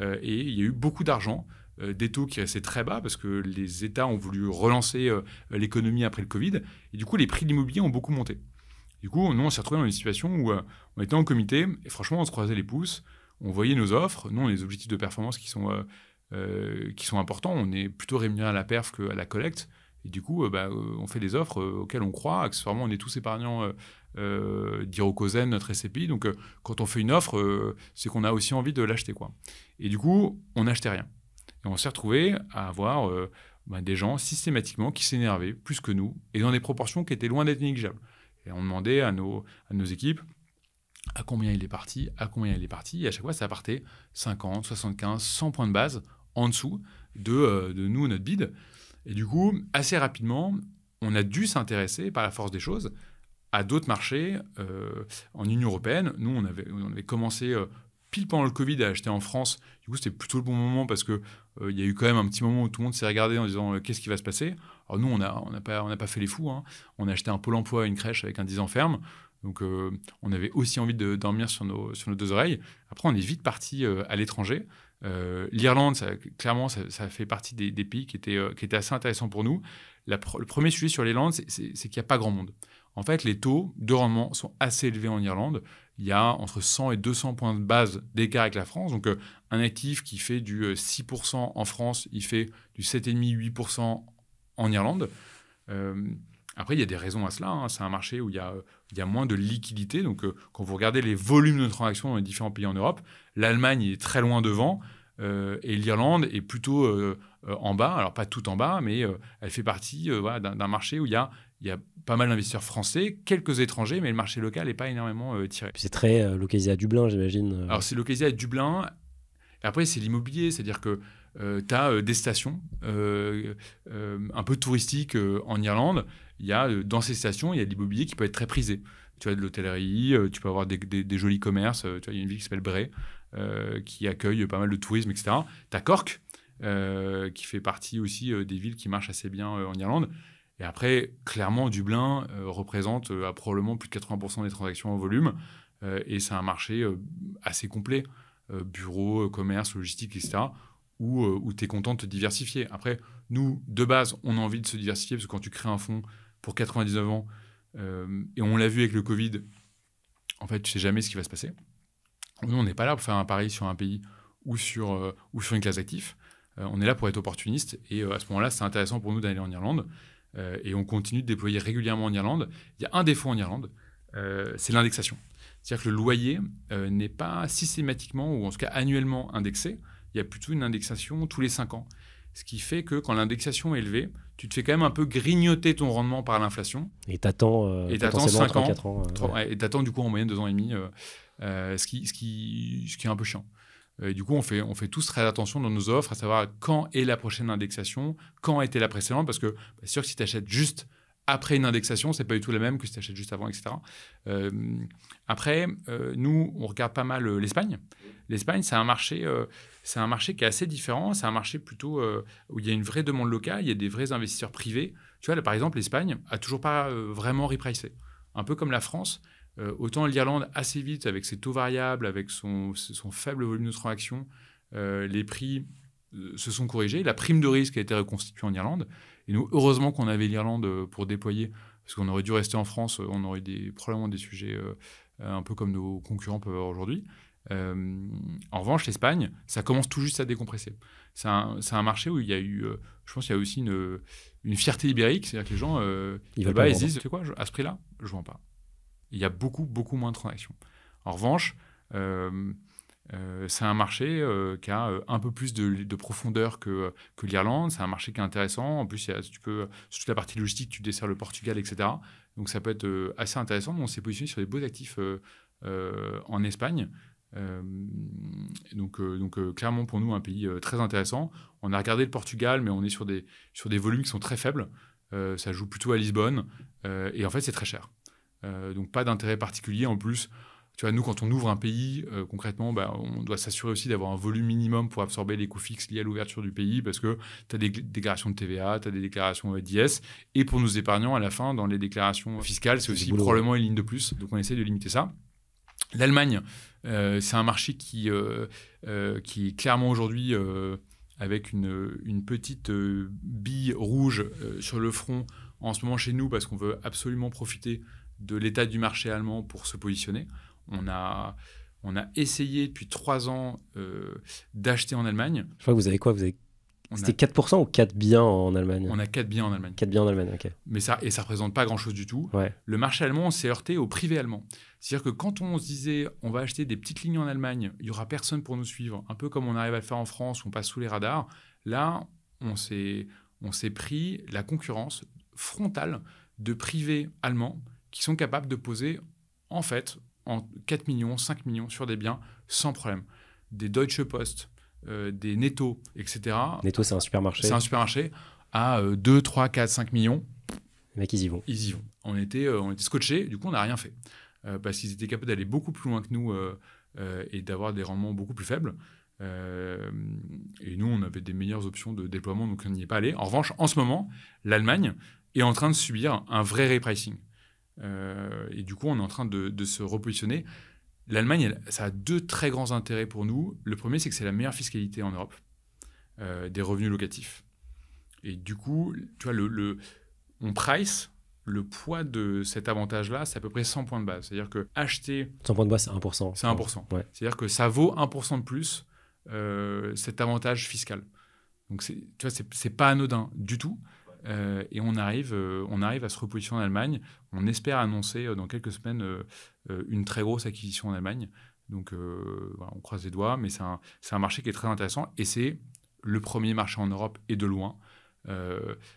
S1: euh, et il y a eu beaucoup d'argent, euh, des taux qui restaient très bas parce que les États ont voulu relancer euh, l'économie après le Covid, et du coup les prix de l'immobilier ont beaucoup monté. Du coup, nous, on s'est retrouvés dans une situation où on était en comité, et franchement, on se croisait les pouces, on voyait nos offres, nous, on des objectifs de performance qui sont, qui sont importants, on est plutôt rémunéré à la perf à la collecte, et du coup, euh, bah, euh, on fait des offres euh, auxquelles on croit. Accessoirement, on est tous épargnants euh, notre SCPI. Donc, quand on fait une offre, c'est qu'on a aussi envie de l'acheter. quoi. Et du coup, on n'achetait rien. Et on s'est retrouvé à avoir bah, des gens systématiquement qui s'énervaient plus que nous et dans des proportions qui étaient loin d'être négligeables. Et on demandait à nos, à nos équipes à combien il est parti, à combien il est parti. Et à chaque fois, ça partait 50, 75, 100 points de base en dessous de, de nous, notre bid. Et du coup, assez rapidement, on a dû s'intéresser, par la force des choses, à d'autres marchés euh, en Union européenne. Nous, on avait, on avait commencé euh, pile pendant le Covid à acheter en France. Du coup, c'était plutôt le bon moment parce que euh, il y a eu quand même un petit moment où tout le monde s'est regardé en disant qu'est-ce qui va se passer. Alors nous, on n'a on pas, pas fait les fous. Hein. On a acheté un pôle emploi, une crèche avec un 10 ans ferme. Donc on avait aussi envie de dormir sur nos, sur nos deux oreilles. Après, on est vite parti à l'étranger. Euh, L'Irlande, clairement, ça, fait partie des, pays qui étaient, euh, qui était assez intéressants pour nous. le premier sujet sur l'Irlande, c'est qu'il n'y a pas grand monde. En fait, les taux de rendement sont assez élevés en Irlande. Il y a entre 100 et 200 points de base d'écart avec la France. Donc, euh, un actif qui fait du 6% en France, il fait du 7,5-8% en Irlande. Après, il y a des raisons à cela. Hein. C'est un marché où il y, a, il y a moins de liquidité. Donc, euh, quand vous regardez les volumes de transactions dans les différents pays en Europe, l'Allemagne est très loin devant euh, et l'Irlande est plutôt euh, en bas. Alors, pas tout en bas, mais elle fait partie d'un marché où il y a il y a pas mal d'investisseurs français, quelques étrangers, mais le marché local n'est pas énormément tiré.
S2: C'est très localisé à Dublin, j'imagine. Alors
S1: c'est localisé à Dublin, après, c'est l'immobilier, c'est-à-dire que euh, tu as euh, des stations euh, un peu touristiques en Irlande. y a, dans ces stations, il y a de l'immobilier qui peut être très prisé. Tu as de l'hôtellerie, tu peux avoir des, jolis commerces. il y a une ville qui s'appelle Bray, qui accueille pas mal de tourisme, etc. Tu as Cork, qui fait partie aussi des villes qui marchent assez bien en Irlande. Et après, clairement, Dublin représente probablement plus de 80% des transactions en volume. et c'est un marché assez complet. Euh, bureaux, euh, commerce, logistique, etc., où, euh, où tu es content de te diversifier. Après, nous, de base, on a envie de se diversifier parce que quand tu crées un fonds pour 99 ans, et on l'a vu avec le Covid, en fait, tu sais jamais ce qui va se passer. Nous, on n'est pas là pour faire un pari sur un pays ou sur, ou sur une classe d'actifs. on est là pour être opportuniste. Et à ce moment-là, c'est intéressant pour nous d'aller en Irlande. et on continue de déployer régulièrement en Irlande. Il y a un défaut en Irlande, c'est l'indexation. C'est-à-dire que le loyer euh, n'est pas systématiquement, ou en tout cas annuellement, indexé. Il y a plutôt une indexation tous les 5 ans. Ce qui fait que quand l'indexation est élevée, tu te fais quand même un peu grignoter ton rendement par l'inflation.
S2: Et tu attends euh, et 5 ans, 4 ans
S1: euh, et du coup en moyenne 2 ans et demi, ce, qui, qui, ce qui est un peu chiant. Et du coup, on fait, on fait tous très attention dans nos offres à savoir quand est la prochaine indexation, quand était la précédente, parce que bah, c'est sûr que si tu achètes juste après une indexation, c'est pas du tout la même que si tu achètes juste avant, etc. Euh, après, euh, nous, on regarde pas mal euh, l'Espagne. L'Espagne, c'est un marché, c'est un marché qui est assez différent. C'est un marché plutôt où il y a une vraie demande locale, il y a des vrais investisseurs privés. Tu vois, par exemple, l'Espagne a toujours pas vraiment repricé. Un peu comme la France. autant l'Irlande assez vite avec ses taux variables, avec son, son faible volume de transactions, les prix se sont corrigés. La prime de risque a été reconstituée en Irlande. Et nous, heureusement qu'on avait l'Irlande euh, pour déployer, parce qu'on aurait dû rester en France, euh, on aurait des, probablement des sujets euh, un peu comme nos concurrents peuvent avoir aujourd'hui. en revanche, l'Espagne, ça commence tout juste à décompresser. C'est un, un, marché où il y a eu, je pense, il y a aussi une, une fierté ibérique, c'est-à-dire que les gens ils là ils disent, tu sais quoi, à ce prix-là, je ne vends pas. Il y a beaucoup, beaucoup moins de transactions. En revanche, euh, c'est un marché euh, qui a euh, un peu plus de, profondeur que, l'Irlande. C'est un marché qui est intéressant. En plus, sur toute la partie logistique, tu desserres le Portugal, etc. Donc, ça peut être assez intéressant. On s'est positionné sur des beaux actifs en Espagne. donc, donc clairement, pour nous, un pays très intéressant. On a regardé le Portugal, mais on est sur des, sur des volumes qui sont très faibles. ça joue plutôt à Lisbonne. et en fait, c'est très cher. donc, pas d'intérêt particulier. En plus, tu vois, nous, quand on ouvre un pays, euh, concrètement, bah, on doit s'assurer aussi d'avoir un volume minimum pour absorber les coûts fixes liés à l'ouverture du pays, parce que tu as des déclarations de TVA, tu as des déclarations e d'IS, et pour nos épargnants, à la fin, dans les déclarations fiscales, c'est aussi probablement une ligne de plus. Donc on essaie de limiter ça. L'Allemagne, euh, c'est un marché qui, euh, qui est clairement aujourd'hui avec une, une petite bille rouge sur le front en ce moment chez nous, parce qu'on veut absolument profiter de l'état du marché allemand pour se positionner. On a, on a essayé depuis trois ans euh, d'acheter en Allemagne.
S2: Je crois que vous avez quoi vous avez... C'était 4% ou 4 biens en Allemagne On a 4 biens en Allemagne. 4 biens en Allemagne,
S1: ok. Mais ça, et ça ne représente pas grand-chose du tout. Le marché allemand s'est heurté au privé allemand. C'est-à-dire que quand on se disait on va acheter des petites lignes en Allemagne, il n'y aura personne pour nous suivre, un peu comme on arrive à le faire en France, on passe sous les radars, là, on s'est pris la concurrence frontale de privés allemands qui sont capables de poser, en fait, 4 millions, 5 millions sur des biens sans problème. Des Deutsche Post, euh, des Netto, etc. Netto, c'est un supermarché. C'est un supermarché à 2, 3, 4, 5 millions. Les mecs, ils y vont. Ils y vont. On était, euh, on était scotchés, du coup, on n'a rien fait. Euh, parce qu'ils étaient capables d'aller beaucoup plus loin que nous et d'avoir des rendements beaucoup plus faibles. et nous, on avait des meilleures options de déploiement, donc on n'y est pas allé. En revanche, en ce moment, l'Allemagne est en train de subir un vrai repricing. Euh, et du coup, on est en train de, se repositionner. L'Allemagne, ça a deux très grands intérêts pour nous. Le premier, c'est que c'est la meilleure fiscalité en Europe euh, des revenus locatifs. Et du coup, tu vois, le, on price, le poids de cet avantage-là, c'est à peu près 100 points de base. C'est-à-dire que acheter.
S2: 100 points de base, c'est 1%. C'est 1%.
S1: C'est-à-dire que ça vaut 1% de plus euh, cet avantage fiscal. Donc, tu vois, c'est pas anodin du tout. Euh, et on arrive, euh, on arrive à se repositionner en Allemagne. On espère annoncer euh, dans quelques semaines une très grosse acquisition en Allemagne. Donc on croise les doigts, mais c'est un, marché qui est très intéressant et c'est le premier marché en Europe et de loin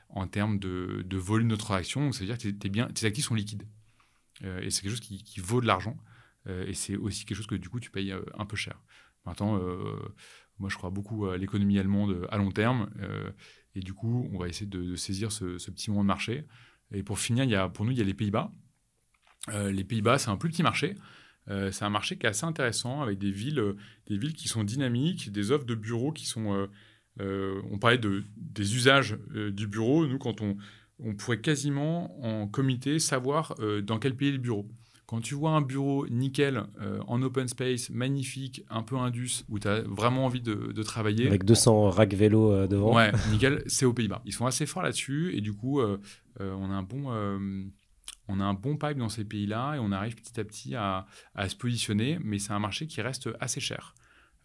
S1: en termes de, volume de transaction. C'est-à-dire que tes, actifs sont liquides. et c'est quelque chose qui, qui vaut de l'argent. et c'est aussi quelque chose que du coup tu payes un peu cher. Maintenant, moi je crois beaucoup à l'économie allemande à long terme et du coup, on va essayer de, saisir ce, petit moment de marché. Et pour finir, il y a, pour nous, il y a les Pays-Bas. Euh, les Pays-Bas, c'est un plus petit marché. Euh, c'est un marché qui est assez intéressant avec des villes, euh, des villes qui sont dynamiques, des offres de bureaux qui sont. on parlait de, des usages du bureau. Nous, quand on, on pourrait quasiment en comité savoir dans quel pays le bureau. Quand tu vois un bureau nickel euh, en open space, magnifique, un peu indus, où tu as vraiment envie de, travailler. Avec 200
S2: racks vélo euh, devant. Ouais,
S1: nickel, c'est aux Pays-Bas. Ils sont assez forts là-dessus et du coup, euh, on, a un bon, on a un bon pipe dans ces pays-là et on arrive petit à petit à, se positionner, mais c'est un marché qui reste assez cher.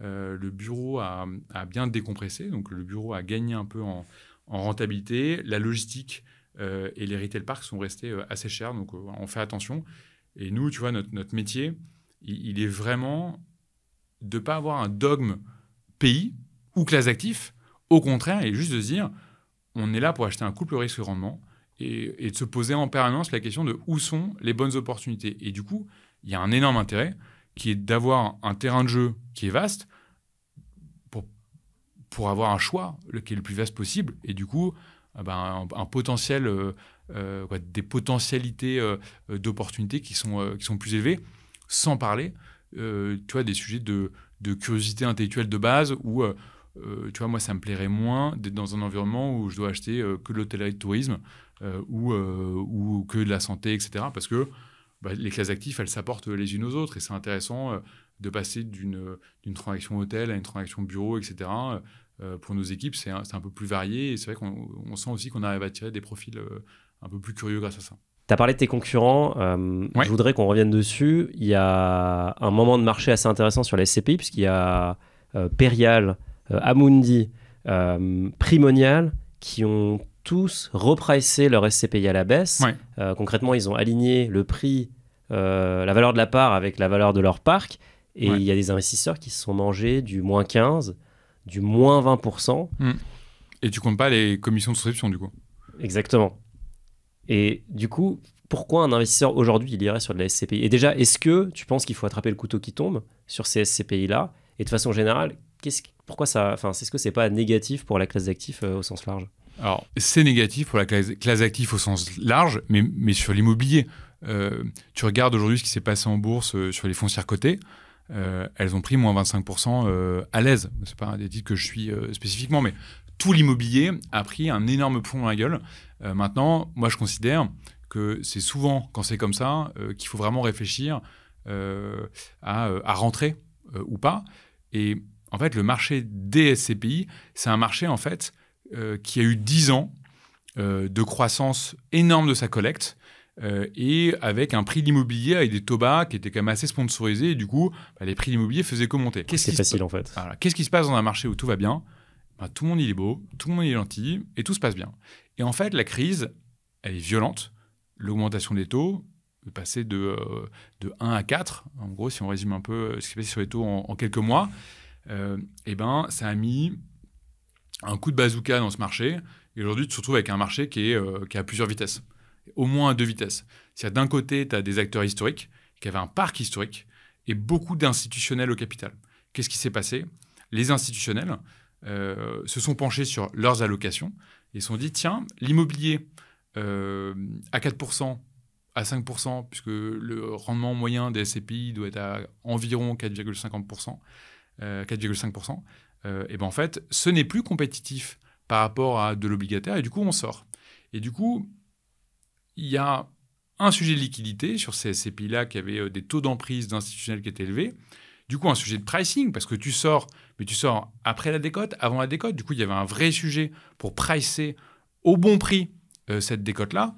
S1: le bureau a, bien décompressé, donc le bureau a gagné un peu en, en rentabilité. La logistique et les retail parks sont restés assez chers, donc on fait attention. Et nous, tu vois, notre, métier, il, est vraiment de ne pas avoir un dogme pays ou classe d'actifs. Au contraire, est juste de se dire, on est là pour acheter un couple risque-rendement et, de se poser en permanence la question de où sont les bonnes opportunités. Et du coup, il y a un énorme intérêt qui est d'avoir un terrain de jeu qui est vaste pour, pour avoir un choix qui est le plus vaste possible. Et du coup, eh ben, un potentiel euh, euh, des potentialités euh, euh, d'opportunités qui, sont qui sont plus élevées, sans parler tu vois, des sujets de, de, curiosité intellectuelle de base où, tu vois, moi, ça me plairait moins d'être dans un environnement où je dois acheter que de l'hôtellerie de tourisme ou, ou que de la santé, etc. Parce que bah, les classes actives, elles s'apportent les unes aux autres et c'est intéressant de passer d'une transaction hôtel à une transaction bureau, etc. pour nos équipes, c'est un, un, peu plus varié et c'est vrai qu'on sent aussi qu'on arrive à tirer des profils un peu plus curieux grâce à ça.
S2: Tu as parlé de tes concurrents. Euh, je voudrais qu'on revienne dessus. Il y a un moment de marché assez intéressant sur les SCPI, puisqu'il y a euh, Perial, euh, Amundi, Primonial, qui ont tous repricé leur SCPI à la baisse. concrètement, ils ont aligné le prix, la valeur de la part avec la valeur de leur parc. Et il y a des investisseurs qui se sont mangés du moins 15, du moins 20%.
S1: Mm. Et tu comptes pas les commissions de souscription, du coup
S2: Exactement. Et du coup, pourquoi un investisseur aujourd'hui il irait sur de la SCPI Et déjà, est-ce que tu penses qu'il faut attraper le couteau qui tombe sur ces SCPI-là Et de façon générale, qu'est-ce, pourquoi ça, enfin, ce que c'est pas négatif pour la classe d'actifs euh, au sens large
S1: Alors, c'est négatif pour la classe, d'actifs au sens large, mais, mais sur l'immobilier. Euh, tu regardes aujourd'hui ce qui s'est passé en bourse euh, sur les foncières cotées. elles ont pris moins 25% à l'aise. C'est pas un des titres que je suis spécifiquement, mais tout l'immobilier a pris un énorme plomb dans la gueule. Euh, maintenant, moi, je considère que c'est souvent, quand c'est comme ça, euh, qu'il faut vraiment réfléchir euh, à, à, rentrer ou pas. Et en fait, le marché des SCPI, c'est un marché, en fait, qui a eu 10 ans de croissance énorme de sa collecte. et avec un prix de l'immobilier avec des taux bas qui étaient quand même assez sponsorisés. Et du coup, bah, les prix de l'immobilier faisaient que quest C'est facile en fait. Qu'est-ce qui se passe dans un marché où tout va bien bah, Tout le monde il est beau, tout le monde il est gentil et tout se passe bien. Et en fait, la crise, elle est violente. L'augmentation des taux, passer de, euh, de 1 à 4, en gros, si on résume un peu euh, ce qui s'est passé sur les taux en, quelques mois, euh, eh ben, ça a mis un coup de bazooka dans ce marché. Et aujourd'hui, tu te retrouves avec un marché qui, est, qui a plusieurs vitesses, au moins deux vitesses. cest à d'un côté, tu as des acteurs historiques qui avaient un parc historique et beaucoup d'institutionnels au capital. Qu'est-ce qui s'est passé Les institutionnels se sont penchés sur leurs allocations ils se sont dit, tiens, l'immobilier euh, à 4%, à 5%, puisque le rendement moyen des SCPI doit être à environ 4,50%, 4,5%, euh, euh, et ben en fait, ce n'est plus compétitif par rapport à de l'obligataire, et du coup, on sort. Et du coup, il y a un sujet de liquidité sur ces SCPI-là qui avaient des taux d'emprise d'institutionnels qui étaient élevés, du coup, un sujet de pricing, parce que tu sors mais tu sors après la décote, avant la décote. Du coup, il y avait un vrai sujet pour pricer au bon prix euh, cette décote-là.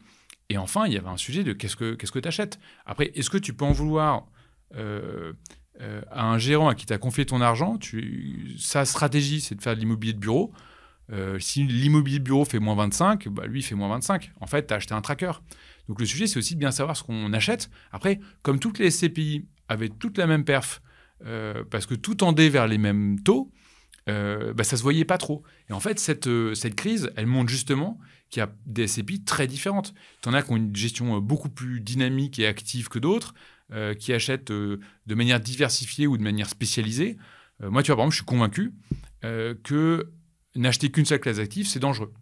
S1: Et enfin, il y avait un sujet de qu'est-ce que qu'est-ce que tu achètes. Après, est-ce que tu peux en vouloir euh, euh, à un gérant à qui tu as confié ton argent Sa stratégie, c'est de faire de l'immobilier de bureau. si l'immobilier de bureau fait moins 25, bah lui, il fait moins 25. En fait, tu as acheté un tracker. Donc le sujet, c'est aussi de bien savoir ce qu'on achète. Après, comme toutes les SCPI avaient toute la même perf, euh, parce que tout tendait vers les mêmes taux, euh, bah, ça se voyait pas trop. Et en fait, cette, euh, cette crise, elle montre justement qu'il y a des SCPI très différentes. en a qui ont une gestion euh, beaucoup plus dynamique et active que d'autres, qui achètent de manière diversifiée ou de manière spécialisée. moi, tu vois, par exemple, je suis convaincu que n'acheter qu'une seule classe active, c'est dangereux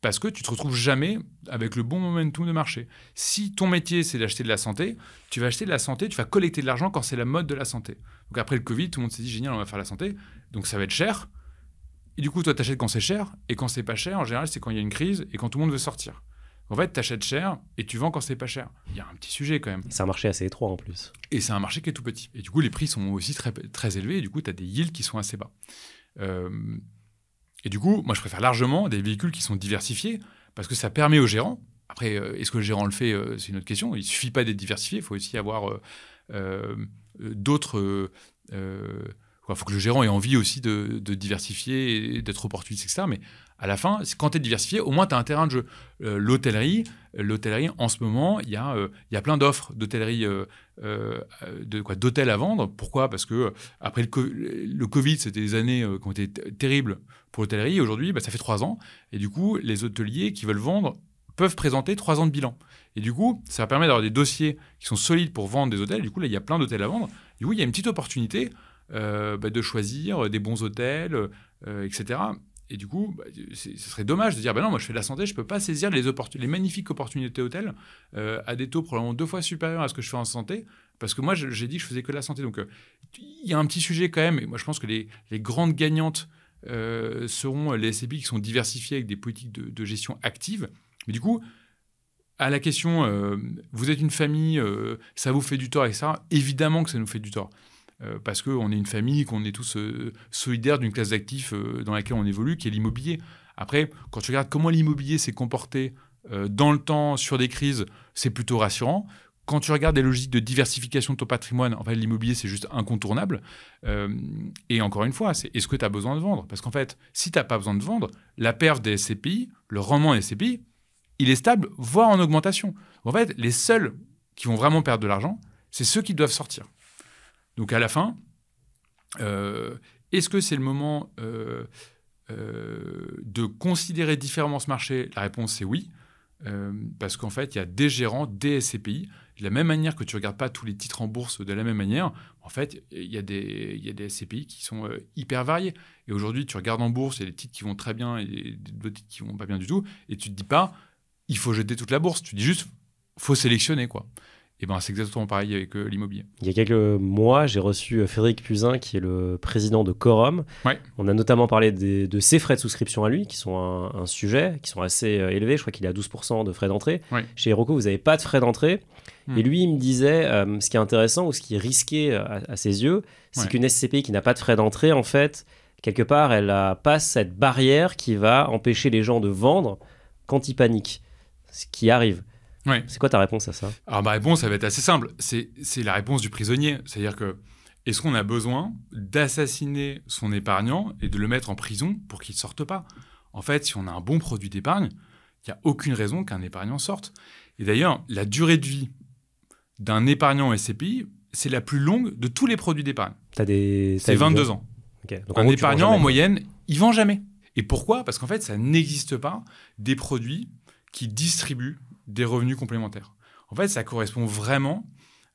S1: parce que tu te retrouves jamais avec le bon momentum de marché. Si ton métier c'est d'acheter de la santé, tu vas acheter de la santé, tu vas collecter de l'argent quand c'est la mode de la santé. Donc après le Covid, tout le monde s'est dit génial, on va faire la santé, donc ça va être cher. Et du coup, toi, t'achètes quand c'est cher, et quand c'est pas cher, en général, c'est quand il y a une crise et quand tout le monde veut sortir. En fait, t'achètes cher et tu vends quand c'est pas cher. Il y a un petit sujet quand même. C'est un marché assez étroit en plus. Et c'est un marché qui est tout petit. Et du coup, les prix sont aussi très, très élevés et du coup, tu as des yields qui sont assez bas. Euh, et du coup, moi, je préfère largement des véhicules qui sont diversifiés parce que ça permet aux gérants. Après, euh, est-ce que le gérant le fait euh, C'est une autre question. Il suffit pas d'être diversifié. Il faut aussi avoir euh, d'autres. il faut que le gérant ait envie aussi de, diversifier d'être opportuniste, etc. Mais à la fin, quand tu es diversifié, au moins tu as un terrain de jeu. l'hôtellerie, l'hôtellerie, en ce moment, il y, a, y a plein d'offres d'hôtellerie, d'hôtels à vendre. Pourquoi Parce que après le, le Covid, c'était des années qui ont été terribles pour l'hôtellerie. Aujourd'hui, bah, ça fait trois ans. Et du coup, les hôteliers qui veulent vendre peuvent présenter trois ans de bilan. Et du coup, ça permet d'avoir des dossiers qui sont solides pour vendre des hôtels. Du coup, là, il y a plein d'hôtels à vendre. Du coup, il y a une petite opportunité euh, bah, de choisir euh, des bons hôtels, euh, etc. Et du coup, bah, ce serait dommage de dire, ben non, moi je fais de la santé, je ne peux pas saisir les, magnifiques opportunités hôtels à des taux probablement deux fois supérieurs à ce que je fais en santé, parce que moi j'ai dit que je faisais que de la santé. Donc il y a un petit sujet quand même, et moi je pense que les grandes gagnantes euh, seront les SCPI qui sont diversifiés avec des politiques de, gestion active. Mais du coup, à la question, euh, vous êtes une famille, euh, ça vous fait du tort, etc. Évidemment que ça nous fait du tort. parce qu'on est une famille, qu'on est tous solidaires d'une classe d'actifs dans laquelle on évolue, qui est l'immobilier. Après, quand tu regardes comment l'immobilier s'est comporté dans le temps sur des crises, c'est plutôt rassurant. Quand tu regardes des logiques de diversification de ton patrimoine, en l'immobilier, c'est juste incontournable. Euh, et encore une fois, c'est est-ce que tu as besoin de vendre Parce qu'en fait, si tu n'as pas besoin de vendre, la perte des SCPI, le rendement des SCPI, il est stable, voire en augmentation. En fait, les seuls qui vont vraiment perdre de l'argent, c'est ceux qui doivent sortir. Donc à la fin, euh, est-ce que c'est le moment euh, de considérer différemment ce marché La réponse c'est oui, parce qu'en fait, il y a des gérants, des SCPI de la même manière que tu ne regardes pas tous les titres en bourse de la même manière, en fait, il y a des, il y a des SCPI qui sont euh, hyper variés. Et aujourd'hui, tu regardes en bourse, il y a des titres qui vont très bien et d'autres titres qui vont pas bien du tout. Et tu te dis pas, il faut jeter toute la bourse. Tu dis juste, faut sélectionner, quoi. Eh ben, c'est exactement pareil avec euh, l'immobilier. Il y a quelques
S2: mois, j'ai reçu euh, Frédéric Puzin, qui est le président de Corum. On a notamment parlé de ses frais de souscription à lui, qui sont un, sujet, qui sont assez euh, élevés. Je crois qu'il a 12% de frais d'entrée. Chez Heroku, vous n'avez pas de frais d'entrée. Hmm. Et lui, il me disait, ce qui est intéressant ou ce qui est risqué à, ses yeux, c'est qu'une SCPI qui n'a pas de frais d'entrée, en fait, quelque part, elle a, pas cette barrière qui va empêcher les gens de vendre quand ils paniquent, ce qui arrive. C'est quoi ta réponse à ça
S1: Alors ma réponse, ça va être assez simple. C'est la réponse du prisonnier. C'est-à-dire que est-ce qu'on a besoin d'assassiner son épargnant et de le mettre en prison pour qu'il ne sorte pas En fait, si on a un bon produit d'épargne, il n'y a aucune raison qu'un épargnant sorte. Et d'ailleurs, la durée de vie d'un épargnant SCPI, c'est la plus longue de tous les produits d'épargne.
S2: Des... C'est 22 ans.
S1: un épargnant, en moyenne, il ne vend jamais. Et pourquoi Parce qu'en fait, ça n'existe pas des produits qui distribuent des revenus complémentaires. En fait, ça correspond vraiment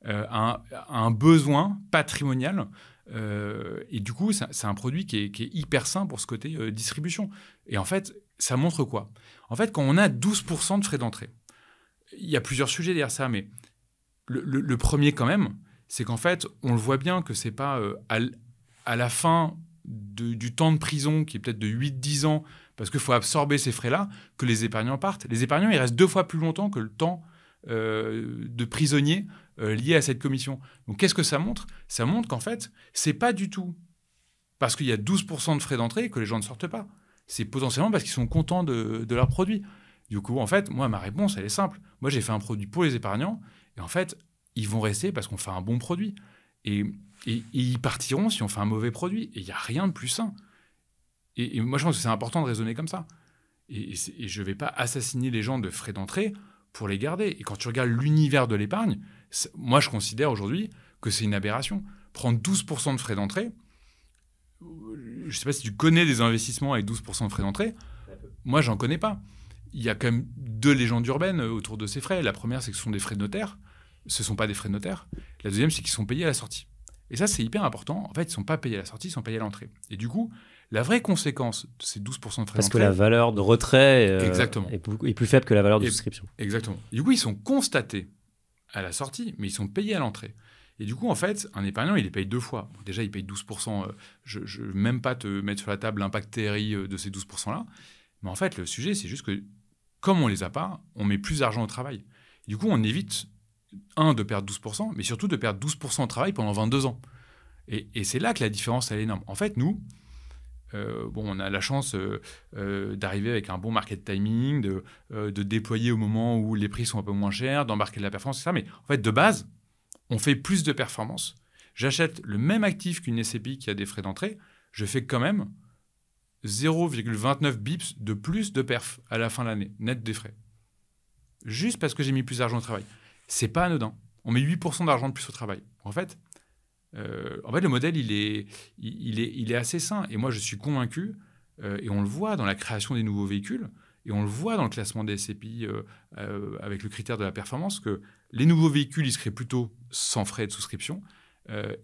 S1: euh, à, un, besoin patrimonial. Euh, et du coup, c'est un produit qui est, hyper sain pour ce côté euh, distribution. Et en fait, ça montre quoi En fait, quand on a 12% de frais d'entrée, il y a plusieurs sujets derrière ça, mais le, premier quand même, c'est qu'en fait, on le voit bien que c'est pas à, la fin du temps de prison, qui est peut-être de 8-10 ans, parce qu'il faut absorber ces frais-là, que les épargnants partent. Les épargnants, ils restent deux fois plus longtemps que le temps euh, de prisonniers euh, liés à cette commission. Donc qu'est-ce que ça montre Ça montre qu'en fait, c'est pas du tout parce qu'il y a 12% de frais d'entrée que les gens ne sortent pas. C'est potentiellement parce qu'ils sont contents de, leurs leur produit. Du coup, en fait, moi, ma réponse, elle est simple. Moi, j'ai fait un produit pour les épargnants, et en fait, ils vont rester parce qu'on fait un bon produit. Et, et ils partiront si on fait un mauvais produit. Et il n'y a rien de plus sain. Et, moi, je pense que c'est important de raisonner comme ça. Et, je ne vais pas assassiner les gens de frais d'entrée pour les garder. Et quand tu regardes l'univers de l'épargne, moi, je considère aujourd'hui que c'est une aberration. Prendre 12% de frais d'entrée, euh, je ne sais pas si tu connais des investissements avec 12% de frais d'entrée, moi, j'en connais pas. Il y a quand même deux légendes urbaines autour de ces frais. La première, c'est que ce sont des frais de notaire. Ce ne sont pas des frais de notaire. La deuxième, c'est qu'ils sont payés à la sortie. Et ça, c'est hyper important. En fait, ils ne sont pas payés à la sortie, ils sont payés à l'entrée. Et du coup, la vraie conséquence de ces 12% de frais Parce que la valeur
S2: de retrait euh, exactement. Est, plus faible que la valeur de souscription.
S1: Exactement. Du coup, ils sont constatés à la sortie, mais ils sont payés à l'entrée. Et du coup, en fait, un épargnant, il les paye deux fois. déjà, il paye 12%. Euh, je ne vais même pas te mettre sur la table l'impact TRI euh, de ces 12%-là. Mais en fait, le sujet, c'est juste que comme on les a pas, on met plus d'argent au travail. du coup, on évite, un, de perdre 12%, mais surtout de perdre 12% au travail pendant 22 ans. Et, et c'est là que la différence, elle est énorme. En fait, nous, euh, on a la chance euh, euh, d'arriver avec un bon market timing, de, déployer au moment où les prix sont un peu moins chers, d'embarquer de la performance, etc. Mais en fait, de base, on fait plus de performance. J'achète le même actif qu'une SCPI qui a des frais d'entrée, je fais quand même 0,29 bips de plus de perf à la fin de l'année, net des frais. Juste parce que j'ai mis plus d'argent au travail. C'est pas anodin. On met 8% d'argent de plus au travail. En fait, euh, en fait, le modèle, il est, il, est, il est assez sain. Et moi, je suis convaincu, euh, et on le voit dans la création des nouveaux véhicules, et on le voit dans le classement des SCPI e euh, avec le critère de la performance, que les nouveaux véhicules, ils seraient plutôt sans frais de souscription,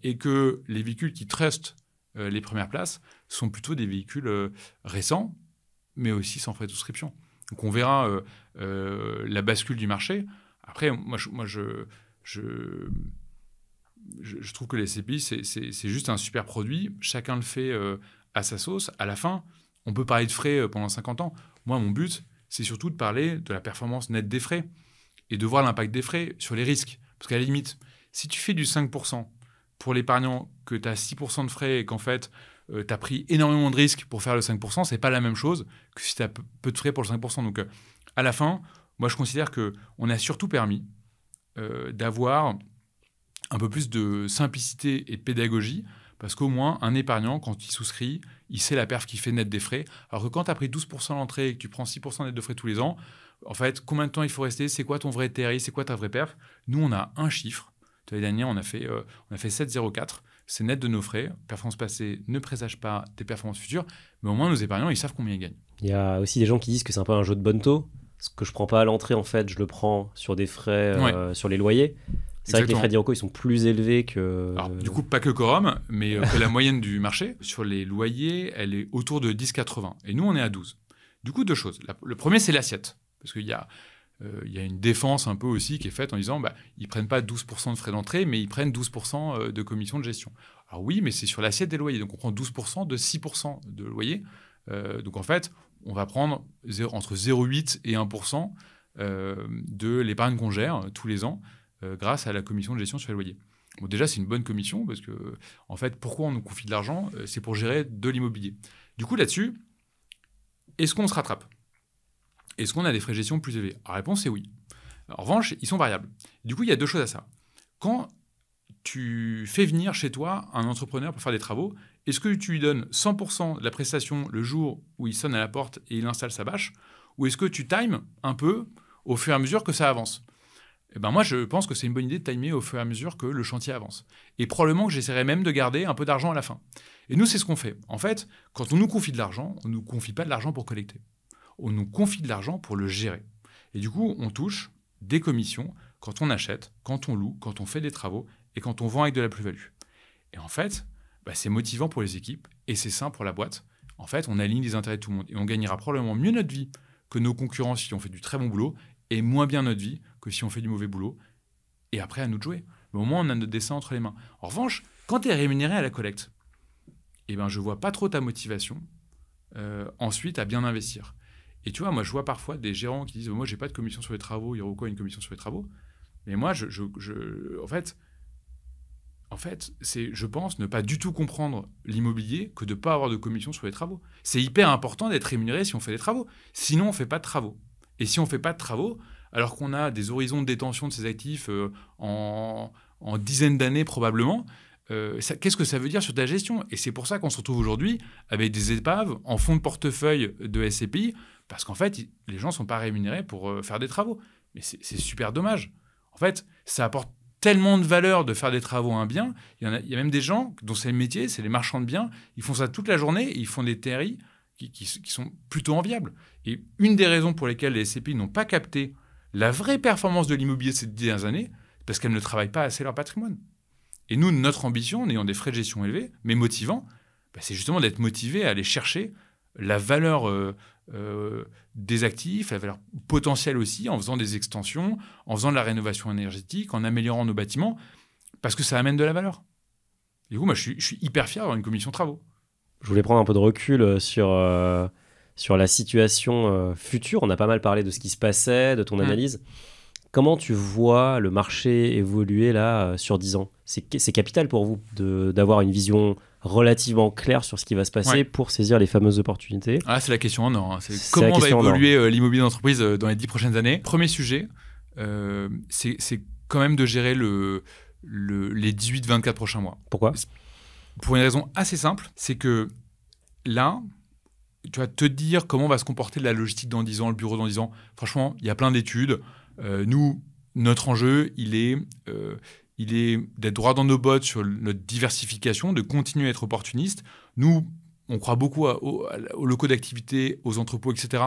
S1: et que les véhicules qui trustent les premières places sont plutôt des véhicules récents, mais aussi sans frais de souscription. Donc on verra la bascule du marché. Après, moi, moi, je, je je, trouve que les CPI, c'est juste un super produit. Chacun le fait euh, à sa sauce. À la fin, on peut parler de frais euh, pendant 50 ans. Moi, mon but, c'est surtout de parler de la performance nette des frais et de voir l'impact des frais sur les risques. Parce qu'à la limite, si tu fais du 5% pour l'épargnant, que tu as 6% de frais et qu'en fait, euh, tu as pris énormément de risques pour faire le 5%, c'est pas la même chose que si tu as peu de frais pour le 5%. Donc, à la fin, moi, je considère que on a surtout permis d'avoir un peu plus de simplicité et de pédagogie, parce qu'au moins, un épargnant, quand il souscrit, il sait la perf qui fait net des frais. Alors que quand tu as pris 12% l'entrée et que tu prends 6% net de frais tous les ans, en fait, combien de temps il faut rester C'est quoi ton vrai TRI C'est quoi ta vraie perf Nous, on a un chiffre. L'année dernière, on a fait, euh, on a fait 7,04. C'est net de nos frais. Performance passée ne présage pas des performances futures, mais au moins, nos épargnants, ils savent combien ils gagnent.
S2: Il y a aussi des gens qui disent que c'est un peu un jeu de bonne taux. Ce que je prends pas à l'entrée, en fait, je le prends sur des frais, euh, sur les loyers. C'est vrai que les frais d'Iroco, ils sont plus élevés que. Alors,
S1: du coup, pas que Corum, mais euh, que la moyenne du marché. Sur les loyers, elle est autour de 10,80. Et nous, on est à 12. Du coup, deux choses. le premier, c'est l'assiette. Parce qu'il y a. Euh, il y a une défense un peu aussi qui est faite en disant bah, ils prennent pas 12% de frais d'entrée, mais ils prennent 12% euh, de commission de gestion. Alors oui, mais c'est sur l'assiette des loyers. Donc on prend 12% de 6% de loyer. donc en fait, on va prendre entre 0,8 et 1% de l'épargne qu'on gère tous les ans. Euh, grâce à la commission de gestion sur le loyers. Bon, déjà, c'est une bonne commission parce que, en fait, pourquoi on nous confie de l'argent euh, C'est pour gérer de l'immobilier. Du coup, là-dessus, est-ce qu'on se rattrape Est-ce qu'on a des frais de gestion plus élevés La réponse est oui. En revanche, ils sont variables. Du coup, il y a deux choses à ça. Quand tu fais venir chez toi un entrepreneur pour faire des travaux, est-ce que tu lui donnes 100% de la prestation le jour où il sonne à la porte et il installe sa bâche Ou est-ce que tu times un peu au fur et à mesure que ça avance eh ben, moi, je pense que c'est une bonne idée de timer au fur et à mesure que le chantier avance. Et probablement que j'essaierai même de garder un peu d'argent à la fin. Et nous, c'est ce qu'on fait. En fait, quand on nous confie de l'argent, on ne nous confie pas de l'argent pour collecter. On nous confie de l'argent pour le gérer. Et du coup, on touche des commissions quand on achète, quand on loue, quand on fait des travaux et quand on vend avec de la plus-value. Et en fait, bah, c'est motivant pour les équipes et c'est sain pour la boîte. En fait, on aligne les intérêts de tout le monde et on gagnera probablement mieux notre vie que nos concurrents si on fait du très bon boulot et moins bien notre vie que si on fait du mauvais boulot. Et après, à nous de jouer. au moins, on a notre dessin entre les mains. En revanche, quand tu es rémunéré à la collecte, eh ben, je vois pas trop ta motivation euh, ensuite à bien investir. Et tu vois, moi, je vois parfois des gérants qui disent Moi, j'ai pas de commission sur les travaux, il y aura quoi une commission sur les travaux Mais moi, je, je, en fait, en fait, c'est, je pense, ne pas du tout comprendre l'immobilier que de ne pas avoir de commission sur les travaux. C'est hyper important d'être rémunéré si on fait des travaux. Sinon, on ne fait pas de travaux. Et si on ne fait pas de travaux, alors qu'on a des horizons de détention de ces actifs euh, en, dizaines d'années probablement, euh, qu'est-ce que ça veut dire sur ta gestion Et c'est pour ça qu'on se retrouve aujourd'hui avec des épaves en fonds de portefeuille de SCPI, parce qu'en fait, les gens ne sont pas rémunérés pour euh, faire des travaux. Mais c'est super dommage. En fait, ça apporte tellement de valeur de faire des travaux à un bien. Il y, a, y a même des gens dont c'est le métier, c'est les marchands de biens. Ils font ça toute la journée, ils font des théories qui, sont plutôt enviables. Et une des raisons pour lesquelles les SCPI n'ont pas capté la vraie performance de l'immobilier ces dernières années, c'est parce qu'elles ne travaillent pas assez leur patrimoine. Et nous, notre ambition, en ayant des frais de gestion élevés, mais motivants, bah, c'est justement d'être motivé à aller chercher la valeur euh, euh, des actifs, la valeur potentielle aussi, en faisant des extensions, en faisant de la rénovation énergétique, en améliorant nos bâtiments, parce que ça amène de la valeur. Et du coup, moi, je suis, je suis hyper fier d'avoir une commission travaux
S2: je voulais prendre un peu de recul euh, sur, euh, sur la situation euh, future. On a pas mal parlé de ce qui se passait, de ton analyse. Comment tu vois le marché évoluer là sur 10 ans C'est capital pour vous d'avoir une vision relativement claire sur ce qui va se passer pour saisir les fameuses opportunités
S1: Ah, c'est la question en or. Hein. comment va évoluer l'immobilier d'entreprise dans les 10 prochaines années Premier sujet, c'est quand même de gérer le, le, les 18-24 prochains mois. Pourquoi pour une raison assez simple, c'est que là, tu vas te dire comment va se comporter la logistique dans 10 ans, le bureau dans 10 ans. Franchement, il y a plein d'études. Euh, nous, notre enjeu, il est, euh, il est d'être droit dans nos bottes sur notre diversification, de continuer à être opportuniste. Nous, on croit beaucoup aux, locaux d'activité, aux entrepôts, etc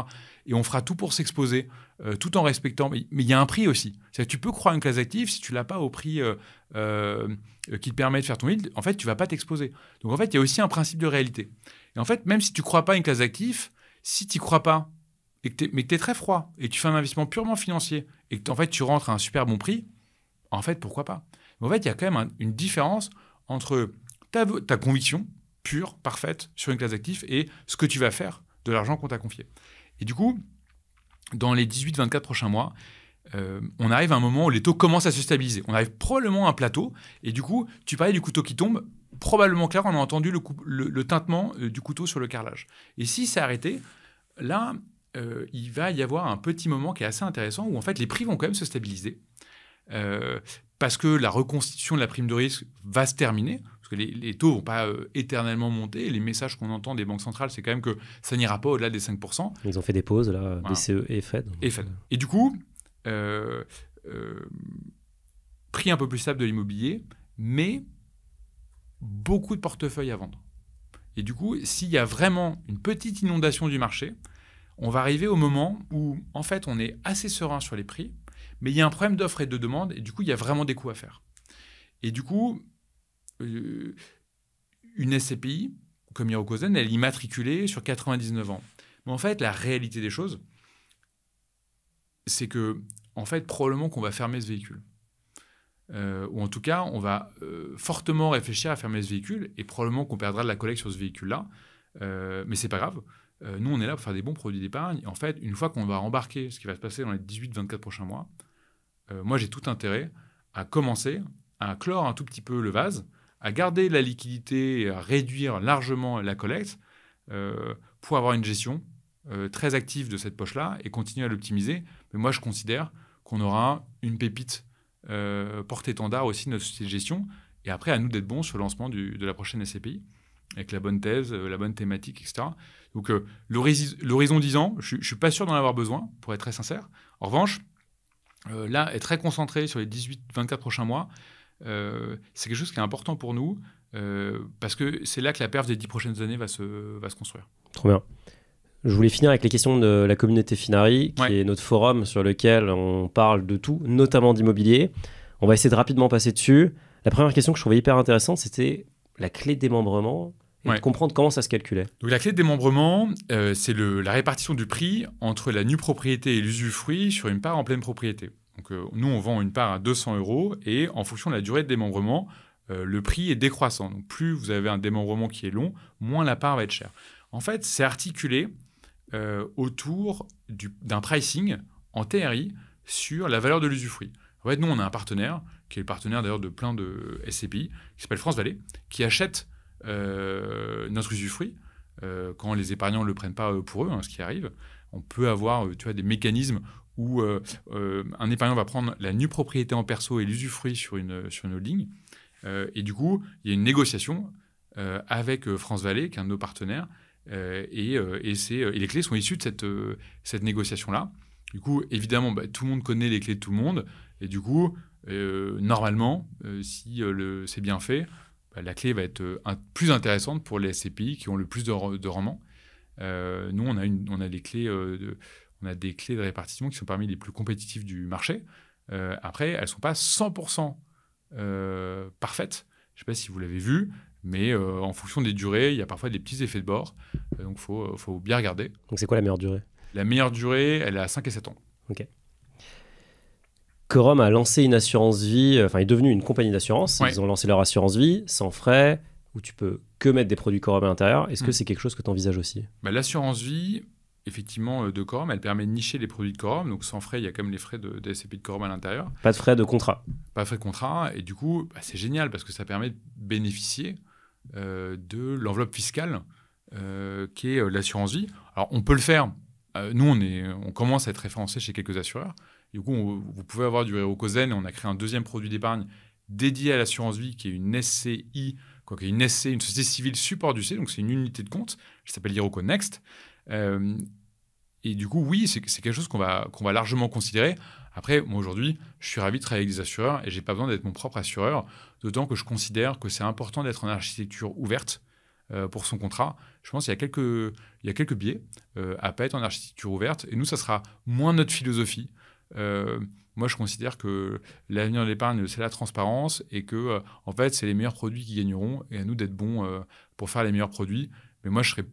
S1: et on fera tout pour s'exposer, euh, tout en respectant. Mais il y a un prix aussi. cest tu peux croire une classe active si tu l'as pas au prix euh, euh, qui te permet de faire ton yield. En fait, tu vas pas t'exposer. Donc en fait, il y a aussi un principe de réalité. Et en fait, même si tu crois pas une classe active, si tu crois pas, et mais que tu es très froid et que tu fais un investissement purement financier et que en fait tu rentres à un super bon prix, en fait, pourquoi pas mais En fait, il y a quand même une différence entre ta, ta conviction pure, parfaite sur une classe active et ce que tu vas faire de l'argent qu'on t'a confié. Et du coup, dans les 18-24 prochains mois, euh, on arrive à un moment où les taux commencent à se stabiliser. On arrive probablement à un plateau. Et du coup, tu parlais du couteau qui tombe. Probablement, clair on a entendu le, coup, tintement euh, du couteau sur le carrelage. Et si c'est arrêté, là, euh, il va y avoir un petit moment qui est assez intéressant où en fait les prix vont quand même se stabiliser. parce que la reconstitution de la prime de risque va se terminer les, taux ne vont pas euh, éternellement monter. les messages qu'on entend des banques centrales, c'est quand même que ça n'ira pas au-delà des 5%.
S2: Ils ont fait des pauses, là, BCE et Fed.
S1: Et du coup, euh, euh, prix un peu plus stable de l'immobilier, mais beaucoup de portefeuilles à vendre. Et du coup, s'il y a vraiment une petite inondation du marché, on va arriver au moment où, en fait, on est assez serein sur les prix, mais il y a un problème d'offre et de demande, et du coup, il y a vraiment des coûts à faire. Et du coup, euh, une SCPI, comme Hirokozen, elle est immatriculée sur 99 ans. Mais en fait, la réalité des choses, c'est que, en fait, probablement qu'on va fermer ce véhicule. Euh, ou en tout cas, on va euh, fortement réfléchir à fermer ce véhicule et probablement qu'on perdra de la collecte sur ce véhicule-là. Euh, mais c'est pas grave. nous, on est là pour faire des bons produits d'épargne. En fait, une fois qu'on va embarquer ce qui va se passer dans les 18-24 prochains mois, moi, j'ai tout intérêt à commencer à clore un tout petit peu le vase à garder la liquidité et à réduire largement la collecte euh, pour avoir une gestion euh, très active de cette poche-là et continuer à l'optimiser. Mais moi, je considère qu'on aura une pépite euh, porte-étendard aussi de notre société de gestion. Et après, à nous d'être bons sur le lancement de la prochaine SCPI, avec la bonne thèse, la bonne thématique, etc. Donc, l'horizon 10 ans, je ne suis pas sûr d'en avoir besoin, pour être très sincère. En revanche, là, est très concentré sur les 18-24 prochains mois, euh, c'est quelque chose qui est important pour nous euh, parce que c'est là que la perf des dix prochaines années va se, va se construire.
S2: Trop bien. Je voulais finir avec les questions de la communauté Finari, qui est notre forum sur lequel on parle de tout, notamment d'immobilier. On va essayer de rapidement passer dessus. La première question que je trouvais hyper intéressante, c'était la clé de démembrement et de comprendre comment ça se calculait.
S1: Donc la clé de démembrement, euh, c'est la répartition du prix entre la nue propriété et l'usufruit sur une part en pleine propriété. Donc, euh, nous, on vend une part à 200 euros et en fonction de la durée de démembrement, euh, le prix est décroissant. Donc, plus vous avez un démembrement qui est long, moins la part va être chère. En fait, c'est articulé euh, autour d'un pricing en TRI sur la valeur de l'usufruit. En fait, nous, on a un partenaire, qui est le partenaire d'ailleurs de plein de SCPI, qui s'appelle France Vallée, qui achète notre usufruit quand les épargnants ne le prennent pas pour eux, hein, ce qui arrive on peut avoir tu des mécanismes où euh, euh, un épargnant va prendre la nue propriété en perso et l'usufruit sur une, sur une holding. Euh, et du coup, il y a une négociation avec France Vallée, qui est un de nos partenaires, et, et, c'est, et, les clés sont issues de cette, cette négociation-là. Du coup, évidemment, bah, tout le monde connaît les clés de tout le monde, et du coup, normalement, si le, c'est bien fait, bah, la clé va être plus intéressante pour les SCPI qui ont le plus de, de rendement. nous, on a, une, on a les clés on a des clés de répartition qui sont parmi les plus compétitives du marché. Euh, après, elles ne sont pas 100% euh, parfaites. Je ne sais pas si vous l'avez vu, mais euh, en fonction des durées, il y a parfois des petits effets de bord. donc, il faut, bien regarder. Donc, c'est quoi la meilleure durée La meilleure durée, elle est à 5 et 7 ans. OK.
S2: Corum a lancé une assurance vie, enfin, est devenu une compagnie d'assurance. Ils ont lancé leur assurance vie sans frais, où tu peux que mettre des produits Corum à l'intérieur. Est-ce que hmm. c'est quelque chose que tu envisages aussi
S1: bah, L'assurance vie, effectivement euh, de Corum Elle permet de nicher les produits de quorum. Donc sans frais, il y a quand même les frais de, de SCP de à l'intérieur.
S2: Pas de frais de contrat.
S1: Pas de frais de contrat. Et du coup, bah, c'est génial parce que ça permet de bénéficier euh, de l'enveloppe fiscale euh, qui est l'assurance vie. Alors on peut le faire. nous, on, est, on commence à être référencé chez quelques assureurs. du coup, vous pouvez avoir du et On a créé un deuxième produit d'épargne dédié à l'assurance vie qui est une SCI. Quoi, une une société civile support du C, donc c'est une unité de compte, qui s'appelle Iroco Next, euh, et du coup, oui, c'est quelque chose qu'on va, qu'on va largement considérer. Après, moi aujourd'hui, je suis ravi de travailler avec des assureurs et j'ai pas besoin d'être mon propre assureur, d'autant que je considère que c'est important d'être en architecture ouverte euh, pour son contrat. Je pense qu'il y a quelques, il y a quelques biais à euh, à pas être en architecture ouverte et nous, ça sera moins notre philosophie. moi, je considère que l'avenir de l'épargne, c'est la transparence et que, en fait, c'est les meilleurs produits qui gagneront et à nous d'être bons pour faire les meilleurs produits. Mais moi, je serais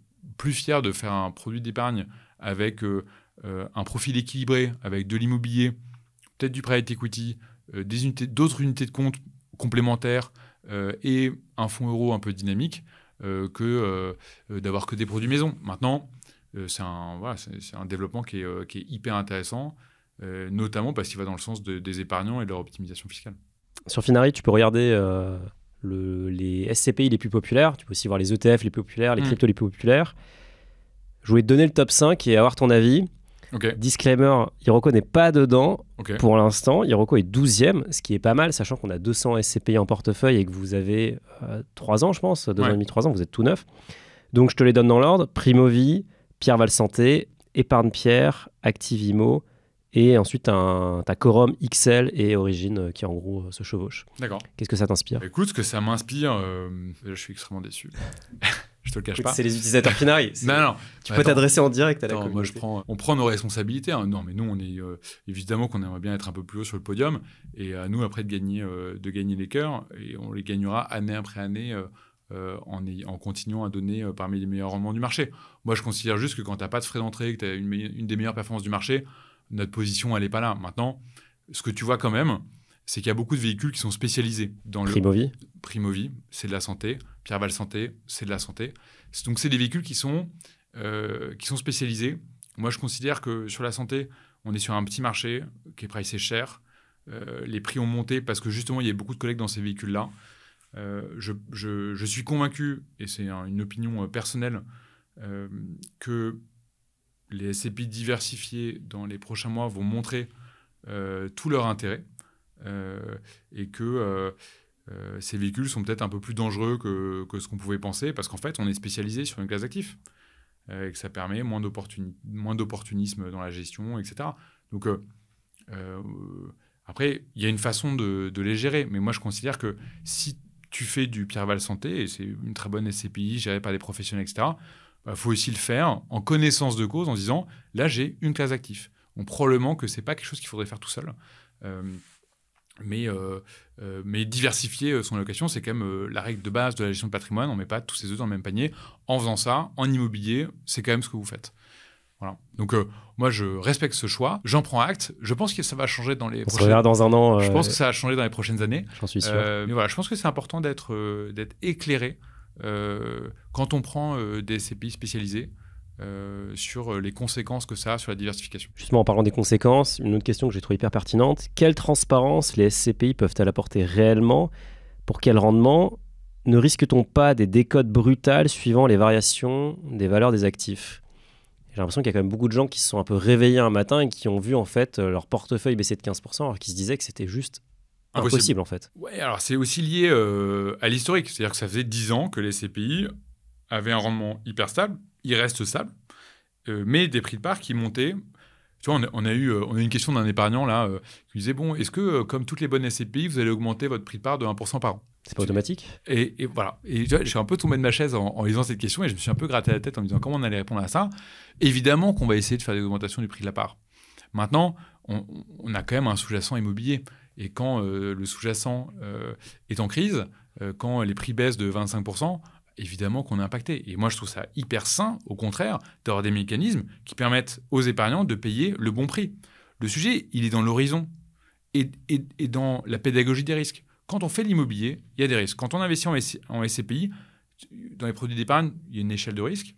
S1: plus fier de faire un produit d'épargne avec euh, euh, un profil équilibré, avec de l'immobilier, peut-être du private equity, euh, des unités, d'autres unités de compte complémentaires et un fonds euro un peu dynamique que d'avoir que des produits maison. Maintenant, c'est un, un développement qui est, hyper intéressant, notamment parce qu'il va dans le sens des épargnants et de leur optimisation fiscale.
S2: Sur Finari, tu peux regarder les SCPI les plus populaires, tu peux aussi voir les ETF les plus populaires, les hmm. cryptos les plus populaires. Je voulais te donner le top 5 et avoir ton avis. Disclaimer, il n'est pas dedans pour l'instant. Hiroko est 12e, ce qui est pas mal, sachant qu'on a 200 SCPI en portefeuille et que vous avez 3 euh, ans, je pense, 2 ans et demi, 3 ans, vous êtes tout neuf. Donc je te les donne dans l'ordre. Primovi, Pierre Valsanté, Épargne Pierre, Activimo, et ensuite, un, ta Quorum, XL et Origin euh, qui en gros euh, se chevauchent. D'accord. Qu'est-ce que ça t'inspire
S1: Écoute, ce que ça m'inspire, euh, je suis extrêmement déçu. je te le cache pas. C'est les utilisateurs qui non, non. Tu peux t'adresser en direct à la Moi, je prends, on prend nos responsabilités. Hein. Non, mais nous, on est évidemment qu'on aimerait bien être un peu plus haut sur le podium. Et à nous, après, de gagner, de gagner les cœurs. Et on les gagnera année après année. en, continuant à donner parmi les meilleurs rendements du marché. Moi, je considère juste que quand tu n'as pas de frais d'entrée, que tu as une, des meilleures performances du marché, notre position, elle n'est pas là. Maintenant, ce que tu vois quand même, c'est qu'il y a beaucoup de véhicules qui sont spécialisés dans le. Primovie. Primovie, c'est de la santé. Pierre Val Santé, c'est de la santé. Donc, c'est des véhicules qui sont, euh, qui sont spécialisés. Moi, je considère que sur la santé, on est sur un petit marché qui est pricé cher. Euh, les prix ont monté parce que justement, il y a beaucoup de collègues dans ces véhicules-là. Euh, je, suis convaincu, et c'est une opinion personnelle, que les SCPI diversifiées dans les prochains mois vont montrer euh, tout leur intérêt euh, et que euh, ces véhicules sont peut-être un peu plus dangereux que, ce qu'on pouvait penser parce qu'en fait, on est spécialisé sur une classe d'actifs et que ça permet moins d'opportunisme dans la gestion, etc. Donc, après, il y a une façon de, les gérer, mais moi je considère que si tu fais du Val Santé, et c'est une très bonne SCPI gérée par des professionnels, etc., il bah, faut aussi le faire en connaissance de cause, en disant là j'ai une classe d'actifs. on probablement que c'est pas quelque chose qu'il faudrait faire tout seul. Euh, mais, euh, euh, mais diversifier son allocation, c'est quand même la règle de base de la gestion de patrimoine. On ne met pas tous ces œufs dans le même panier. En faisant ça, en immobilier, c'est quand même ce que vous faites. Voilà. Donc moi je respecte ce choix, j'en prends acte. Je pense que ça va changer dans les. prochaines... Je pense que ça va changer dans les prochaines années. J'en suis sûr. mais voilà, je pense que c'est important d'être d'être éclairé euh, quand on prend euh, des SCPI spécialisés, euh, sur les conséquences que ça a sur la diversification.
S2: Justement, en parlant des conséquences, une autre question que j'ai trouvée hyper pertinente. Quelle transparence les SCPI peuvent-elles apporter réellement Pour quel rendement Ne risque-t-on pas des décodes brutales suivant les variations des valeurs des actifs J'ai l'impression qu'il y a quand même beaucoup de gens qui se sont un peu réveillés un matin et qui ont vu en fait leur portefeuille baisser de 15% alors qu'ils se disaient que c'était juste impossible, en fait.
S1: Ouais, alors c'est aussi lié euh, à l'historique. C'est-à-dire que ça faisait 10 ans que les CPI avaient un rendement hyper stable, ils restent stables, euh, mais des prix de part qui montaient. Tu vois, on a, eu on a euh, une question d'un épargnant là qui disait bon, est-ce que comme toutes les bonnes SCPI, vous allez augmenter votre prix de part de 1% par an C'est pas automatique et, voilà. Et je suis un peu tombé de ma chaise en, lisant cette question et je me suis un peu gratté la tête en me disant comment on allait répondre à ça. Évidemment qu'on va essayer de faire des augmentations du prix de la part. Maintenant, on, on a quand même un sous-jacent immobilier. Et quand euh, le sous-jacent euh, est en crise, euh, quand les prix baissent de 25%, évidemment qu'on est impacté. Et moi, je trouve ça hyper sain, au contraire, d'avoir des mécanismes qui permettent aux épargnants de payer le bon prix. Le sujet, il est dans l'horizon et, dans la pédagogie des risques. Quand on fait l'immobilier, il y a des risques. Quand on investit en, en SCPI, dans les produits d'épargne, il y a une échelle de risque.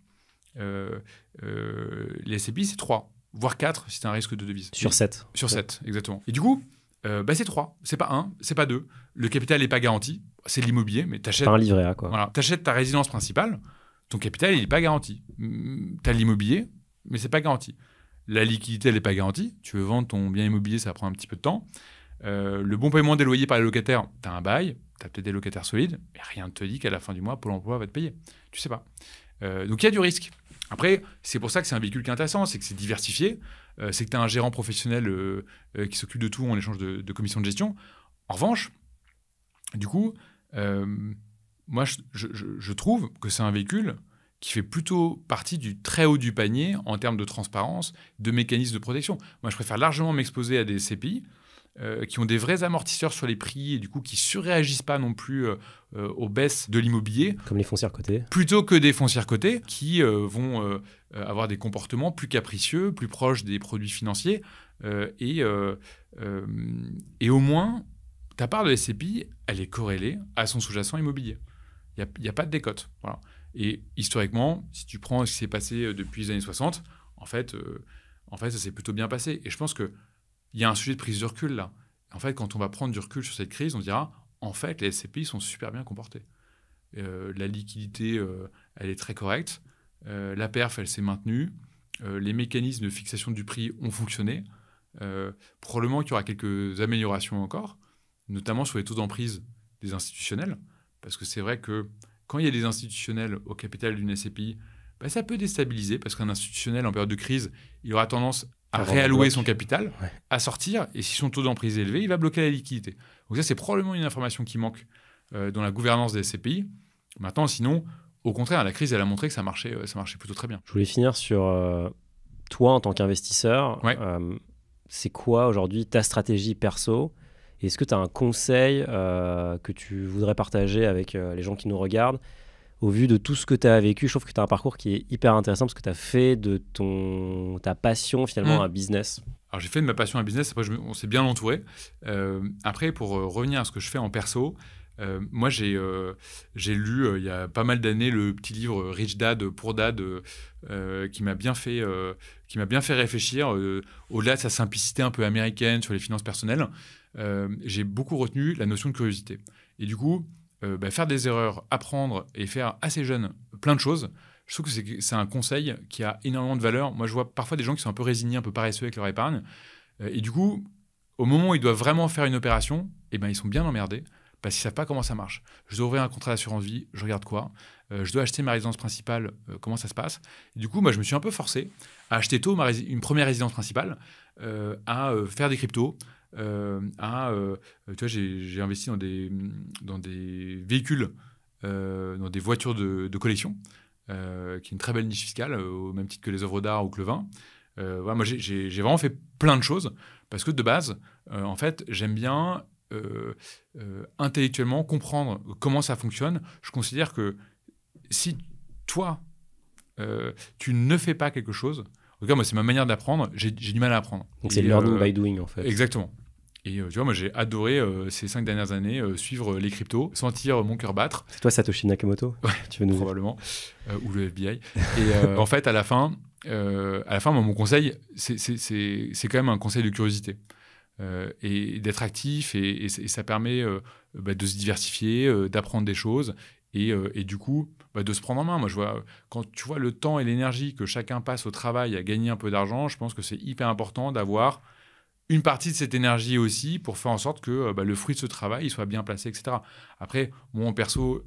S1: les SCPI, c'est 3 voire 4 si c'est un risque de devise. Sur 7. Sur 7, exactement. Et du coup, euh, bah, c'est 3, c'est pas 1, c'est pas deux. Le capital n'est pas garanti, c'est l'immobilier, mais t'achètes. un livret quoi. Voilà, t'achètes ta résidence principale, ton capital, n'est pas garanti. Mm, t'as l'immobilier, mais c'est pas garanti. La liquidité, elle n'est pas garantie. Tu veux vendre ton bien immobilier, ça prend un petit peu de temps. Euh, le bon paiement des loyers par les locataires, tu as un bail, Tu as peut-être des locataires solides, mais rien ne te dit qu'à la fin du mois, Pôle emploi va te payer. Tu sais pas. Euh, donc il y a du risque. Après, c'est pour ça que c'est un véhicule qui est intéressant, c'est que c'est diversifié. Euh, c'est que tu as un gérant professionnel euh, euh, qui s'occupe de tout en échange de, de commissions de gestion. En revanche, du coup, moi, je, trouve que c'est un véhicule qui fait plutôt partie du très haut du panier en termes de transparence, de mécanismes de protection. Moi, je préfère largement m'exposer à des CPI qui ont des vrais amortisseurs sur les prix et du coup qui surréagissent pas non plus aux baisses de l'immobilier. Comme les foncières cotées. Plutôt que des foncières cotées qui vont euh, avoir des comportements plus capricieux, plus proches des produits financiers. Euh, et, euh, et au moins, ta part de SCPI, elle est corrélée à son sous-jacent immobilier. Il n'y a, pas de décote. Voilà. Et historiquement, si tu prends ce qui s'est passé depuis les années 60, en fait, en fait ça s'est plutôt bien passé. Et je pense qu'il y a un sujet de prise de recul là. En fait, quand on va prendre du recul sur cette crise, on dira, en fait, les SCPI sont super bien comportés. la liquidité, elle est très correcte. Euh, la perf, elle s'est maintenue. Euh, les mécanismes de fixation du prix ont fonctionné. Euh, probablement qu'il y aura quelques améliorations encore, notamment sur les taux d'emprise des institutionnels, parce que c'est vrai que quand il y a des institutionnels au capital d'une SCPI, bah, ça peut déstabiliser, parce qu'un institutionnel en période de crise, il aura tendance à réallouer son capital, à sortir, et si son taux d'emprise est élevé, il va bloquer la liquidité. Donc ça, c'est probablement une information qui manque dans la gouvernance des SCPI. Maintenant, sinon, au contraire, la crise, elle a montré que ça marchait, euh, ça marchait plutôt très bien.
S2: Je voulais finir sur euh, toi en tant qu'investisseur. Euh, c'est quoi aujourd'hui ta stratégie perso Est-ce que tu as un conseil que tu voudrais partager avec les gens qui nous regardent au vu de tout ce que tu as vécu, je trouve que tu as un parcours qui est hyper intéressant parce que tu as fait de ton, ta passion finalement mm. un
S1: business. Alors j'ai fait de ma passion un business, après je, on s'est bien entouré. après, pour revenir à ce que je fais en perso, euh, moi, j'ai euh, lu euh, il y a pas mal d'années le petit livre Rich Dad, Pour Dad, qui m'a bien, fait, bien fait réfléchir, au-delà de sa simplicité un peu américaine sur les finances personnelles. j'ai beaucoup retenu la notion de curiosité. Et du coup, bah, faire des erreurs, apprendre et faire assez jeune plein de choses, je trouve que c'est un conseil qui a énormément de valeur. Moi, je vois parfois des gens qui sont un peu résignés, un peu paresseux avec leur épargne. et du coup, au moment où ils doivent vraiment faire une opération, eh ben, ils sont bien emmerdés parce qu'ils savent pas comment ça marche. Je dois ouvrir un contrat d'assurance vie, je regarde quoi. Euh, je dois acheter ma résidence principale, euh, comment ça se passe. du coup, moi, je me suis un peu forcé à acheter tôt ma une première résidence principale, euh, à faire des cryptos, à, tu vois, j'ai investi dans des, dans des véhicules, dans des voitures de, collection, qui est une très belle niche fiscale, au même titre que les œuvres d'art ou que le vin. Voilà, moi, j'ai vraiment fait plein de choses parce que de base, en fait, j'aime bien euh, euh, intellectuellement comprendre comment ça fonctionne, je considère que si toi, euh, tu ne fais pas quelque chose, en tout cas, moi, c'est ma manière d'apprendre, j'ai du mal à apprendre. Donc c'est learning by doing, en fait. Exactement. Et tu vois, moi j'ai adoré ces cinq dernières années suivre les cryptos, sentir mon cœur battre. C'est toi Satoshi
S2: Nakamoto Tu veux nous probablement
S1: ou le FBI. Et en fait, à la fin, à la fin, mon conseil, c'est quand même un conseil de curiosité. Euh, et, d'être actif. Et, ça permet euh, bah, de se diversifier, euh, d'apprendre des choses et, du coup bah, de se prendre en main. Moi, je vois, quand tu vois le temps et l'énergie que chacun passe au travail à gagner un peu d'argent, je pense que c'est hyper important d'avoir une partie de cette énergie aussi pour faire en sorte que bah, le fruit de ce travail soit bien placé, etc. Après, moi en perso,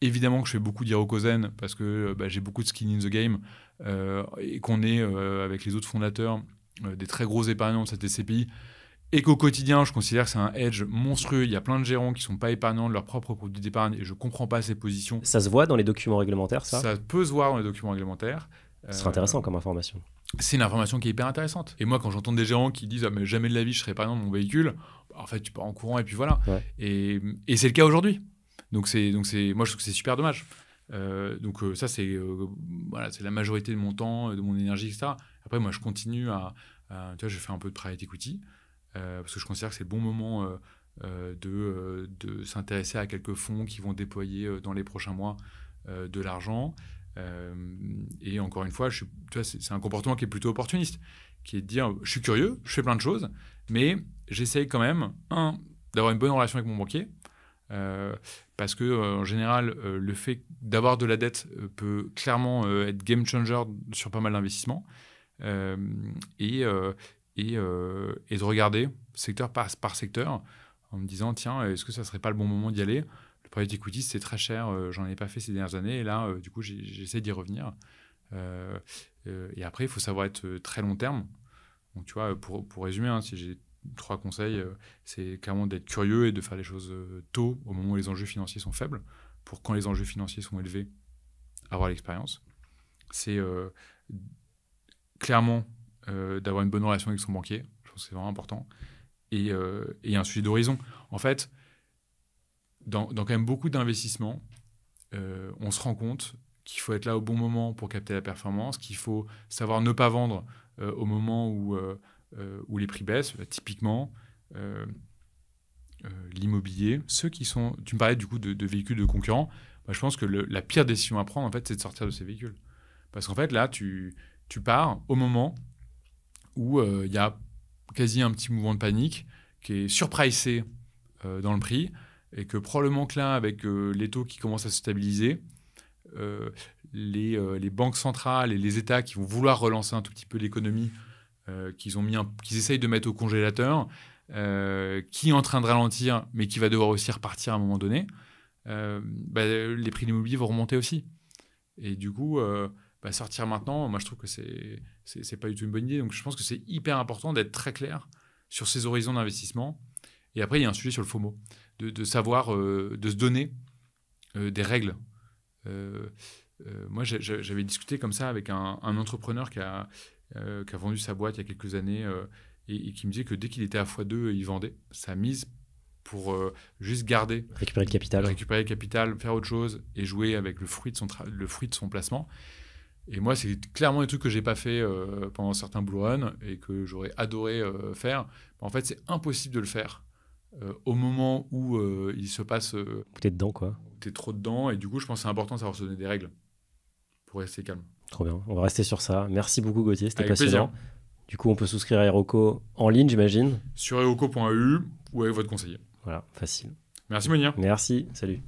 S1: évidemment que je fais beaucoup d'Hirokozen parce que j'ai beaucoup de skin in the game et qu'on est avec les autres fondateurs des très gros épargnants de cette SCPI et qu'au quotidien, je considère que c'est un edge monstrueux. Il y a plein de gérants qui ne sont pas épargnants de leur propre produit d'épargne et je ne comprends pas ces positions. Ça
S2: se voit dans les documents réglementaires, ça Ça
S1: peut se voir dans les documents réglementaires. Ce serait intéressant
S2: euh, comme information.
S1: C'est une information qui est hyper intéressante. Et moi, quand j'entends des gérants qui disent ah, mais jamais de la vie je serai épargnant de mon véhicule, en fait, tu pars en courant et puis voilà. Et, c'est le cas aujourd'hui. Donc, c'est, donc c'est, moi, je trouve que c'est super dommage. Euh, donc euh, ça c'est voilà c'est la majorité de mon temps de mon énergie etc après moi je continue à, à tu vois je fais un peu de private equity euh, parce que je considère que c'est le bon moment euh, euh, de, s'intéresser à quelques fonds qui vont déployer dans les prochains mois de l'argent. et encore une fois, c'est un comportement qui est plutôt opportuniste, qui est de dire je suis curieux, je fais plein de choses, mais j'essaye quand même, un, d'avoir une bonne relation avec mon banquier, parce que en général, le fait d'avoir de la dette peut clairement être game changer sur pas mal d'investissements. Et, et, euh, et de regarder secteur par, secteur en me disant tiens, est-ce que ça serait pas le bon moment d'y aller Le projet equity, c'est très cher, Je euh, j'en ai pas fait ces dernières années et là, euh, du coup, j'essaie d'y revenir. et après, il faut savoir être très long terme. Donc, tu vois, pour, pour résumer, hein, si j'ai trois conseils, c'est clairement d'être curieux et de faire les choses tôt, au moment où les enjeux financiers sont faibles, pour quand les enjeux financiers sont élevés, avoir l'expérience. C'est clairement euh, d'avoir une bonne relation avec son banquier. Je pense que c'est vraiment important. Et, euh, et un sujet d'horizon. En fait, dans, quand même beaucoup d'investissements, euh, on se rend compte qu'il faut être là au bon moment pour capter la performance, qu'il faut savoir ne pas vendre au moment où, où les prix baissent. Bah, typiquement, l'immobilier, ceux qui sont... Tu me parlais du coup de, véhicules de concurrents. Bah, je pense que la pire décision à prendre, en fait, c'est de sortir de ces véhicules. Parce qu'en fait, là, tu, tu pars au moment où euh, il y a quasi un petit mouvement de panique qui est surpricé euh, dans le prix et que probablement que là, avec euh, les taux qui commencent à se stabiliser, les, banques centrales et les États qui vont vouloir relancer un tout petit peu l'économie qu'ils ont mis, qu'ils essayent de mettre au congélateur, qui est en train de ralentir, mais qui va devoir aussi repartir à un moment donné, bah, les prix de l'immobilier vont remonter aussi. Et du coup, sortir maintenant, moi je trouve que c'est c'est pas du tout une bonne idée. Donc je pense que c'est hyper important d'être très clair sur ses horizons d'investissement. Et après, il y a un sujet sur le FOMO, de, de savoir, euh, de se donner euh, des règles. Euh, moi, j'avais discuté comme ça avec un, entrepreneur qui a, qui a vendu sa boîte il y a quelques années et, qui me disait que dès qu'il était à x2, il vendait sa mise pour juste garder. Récupérer le capital. Récupérer le capital, faire autre chose et jouer avec le fruit de son, le fruit de son placement. Et moi, c'est clairement des trucs que j'ai pas fait euh, pendant certains Blue runs et que j'aurais adoré euh, faire. En fait, c'est impossible de le faire euh, au moment où il se passe. T'es dedans, quoi. T'es trop dedans. Et du coup, je pense que c'est important de savoir se donner des règles pour rester calme.
S2: Trop bien. On va rester sur ça. Merci beaucoup, Gauthier. C'était passionnant. Du coup, on peut souscrire à Eroco en ligne, j'imagine.
S1: Sur eroco.eu ou avec votre conseiller. Voilà, facile. Merci, Monia. Merci. Salut.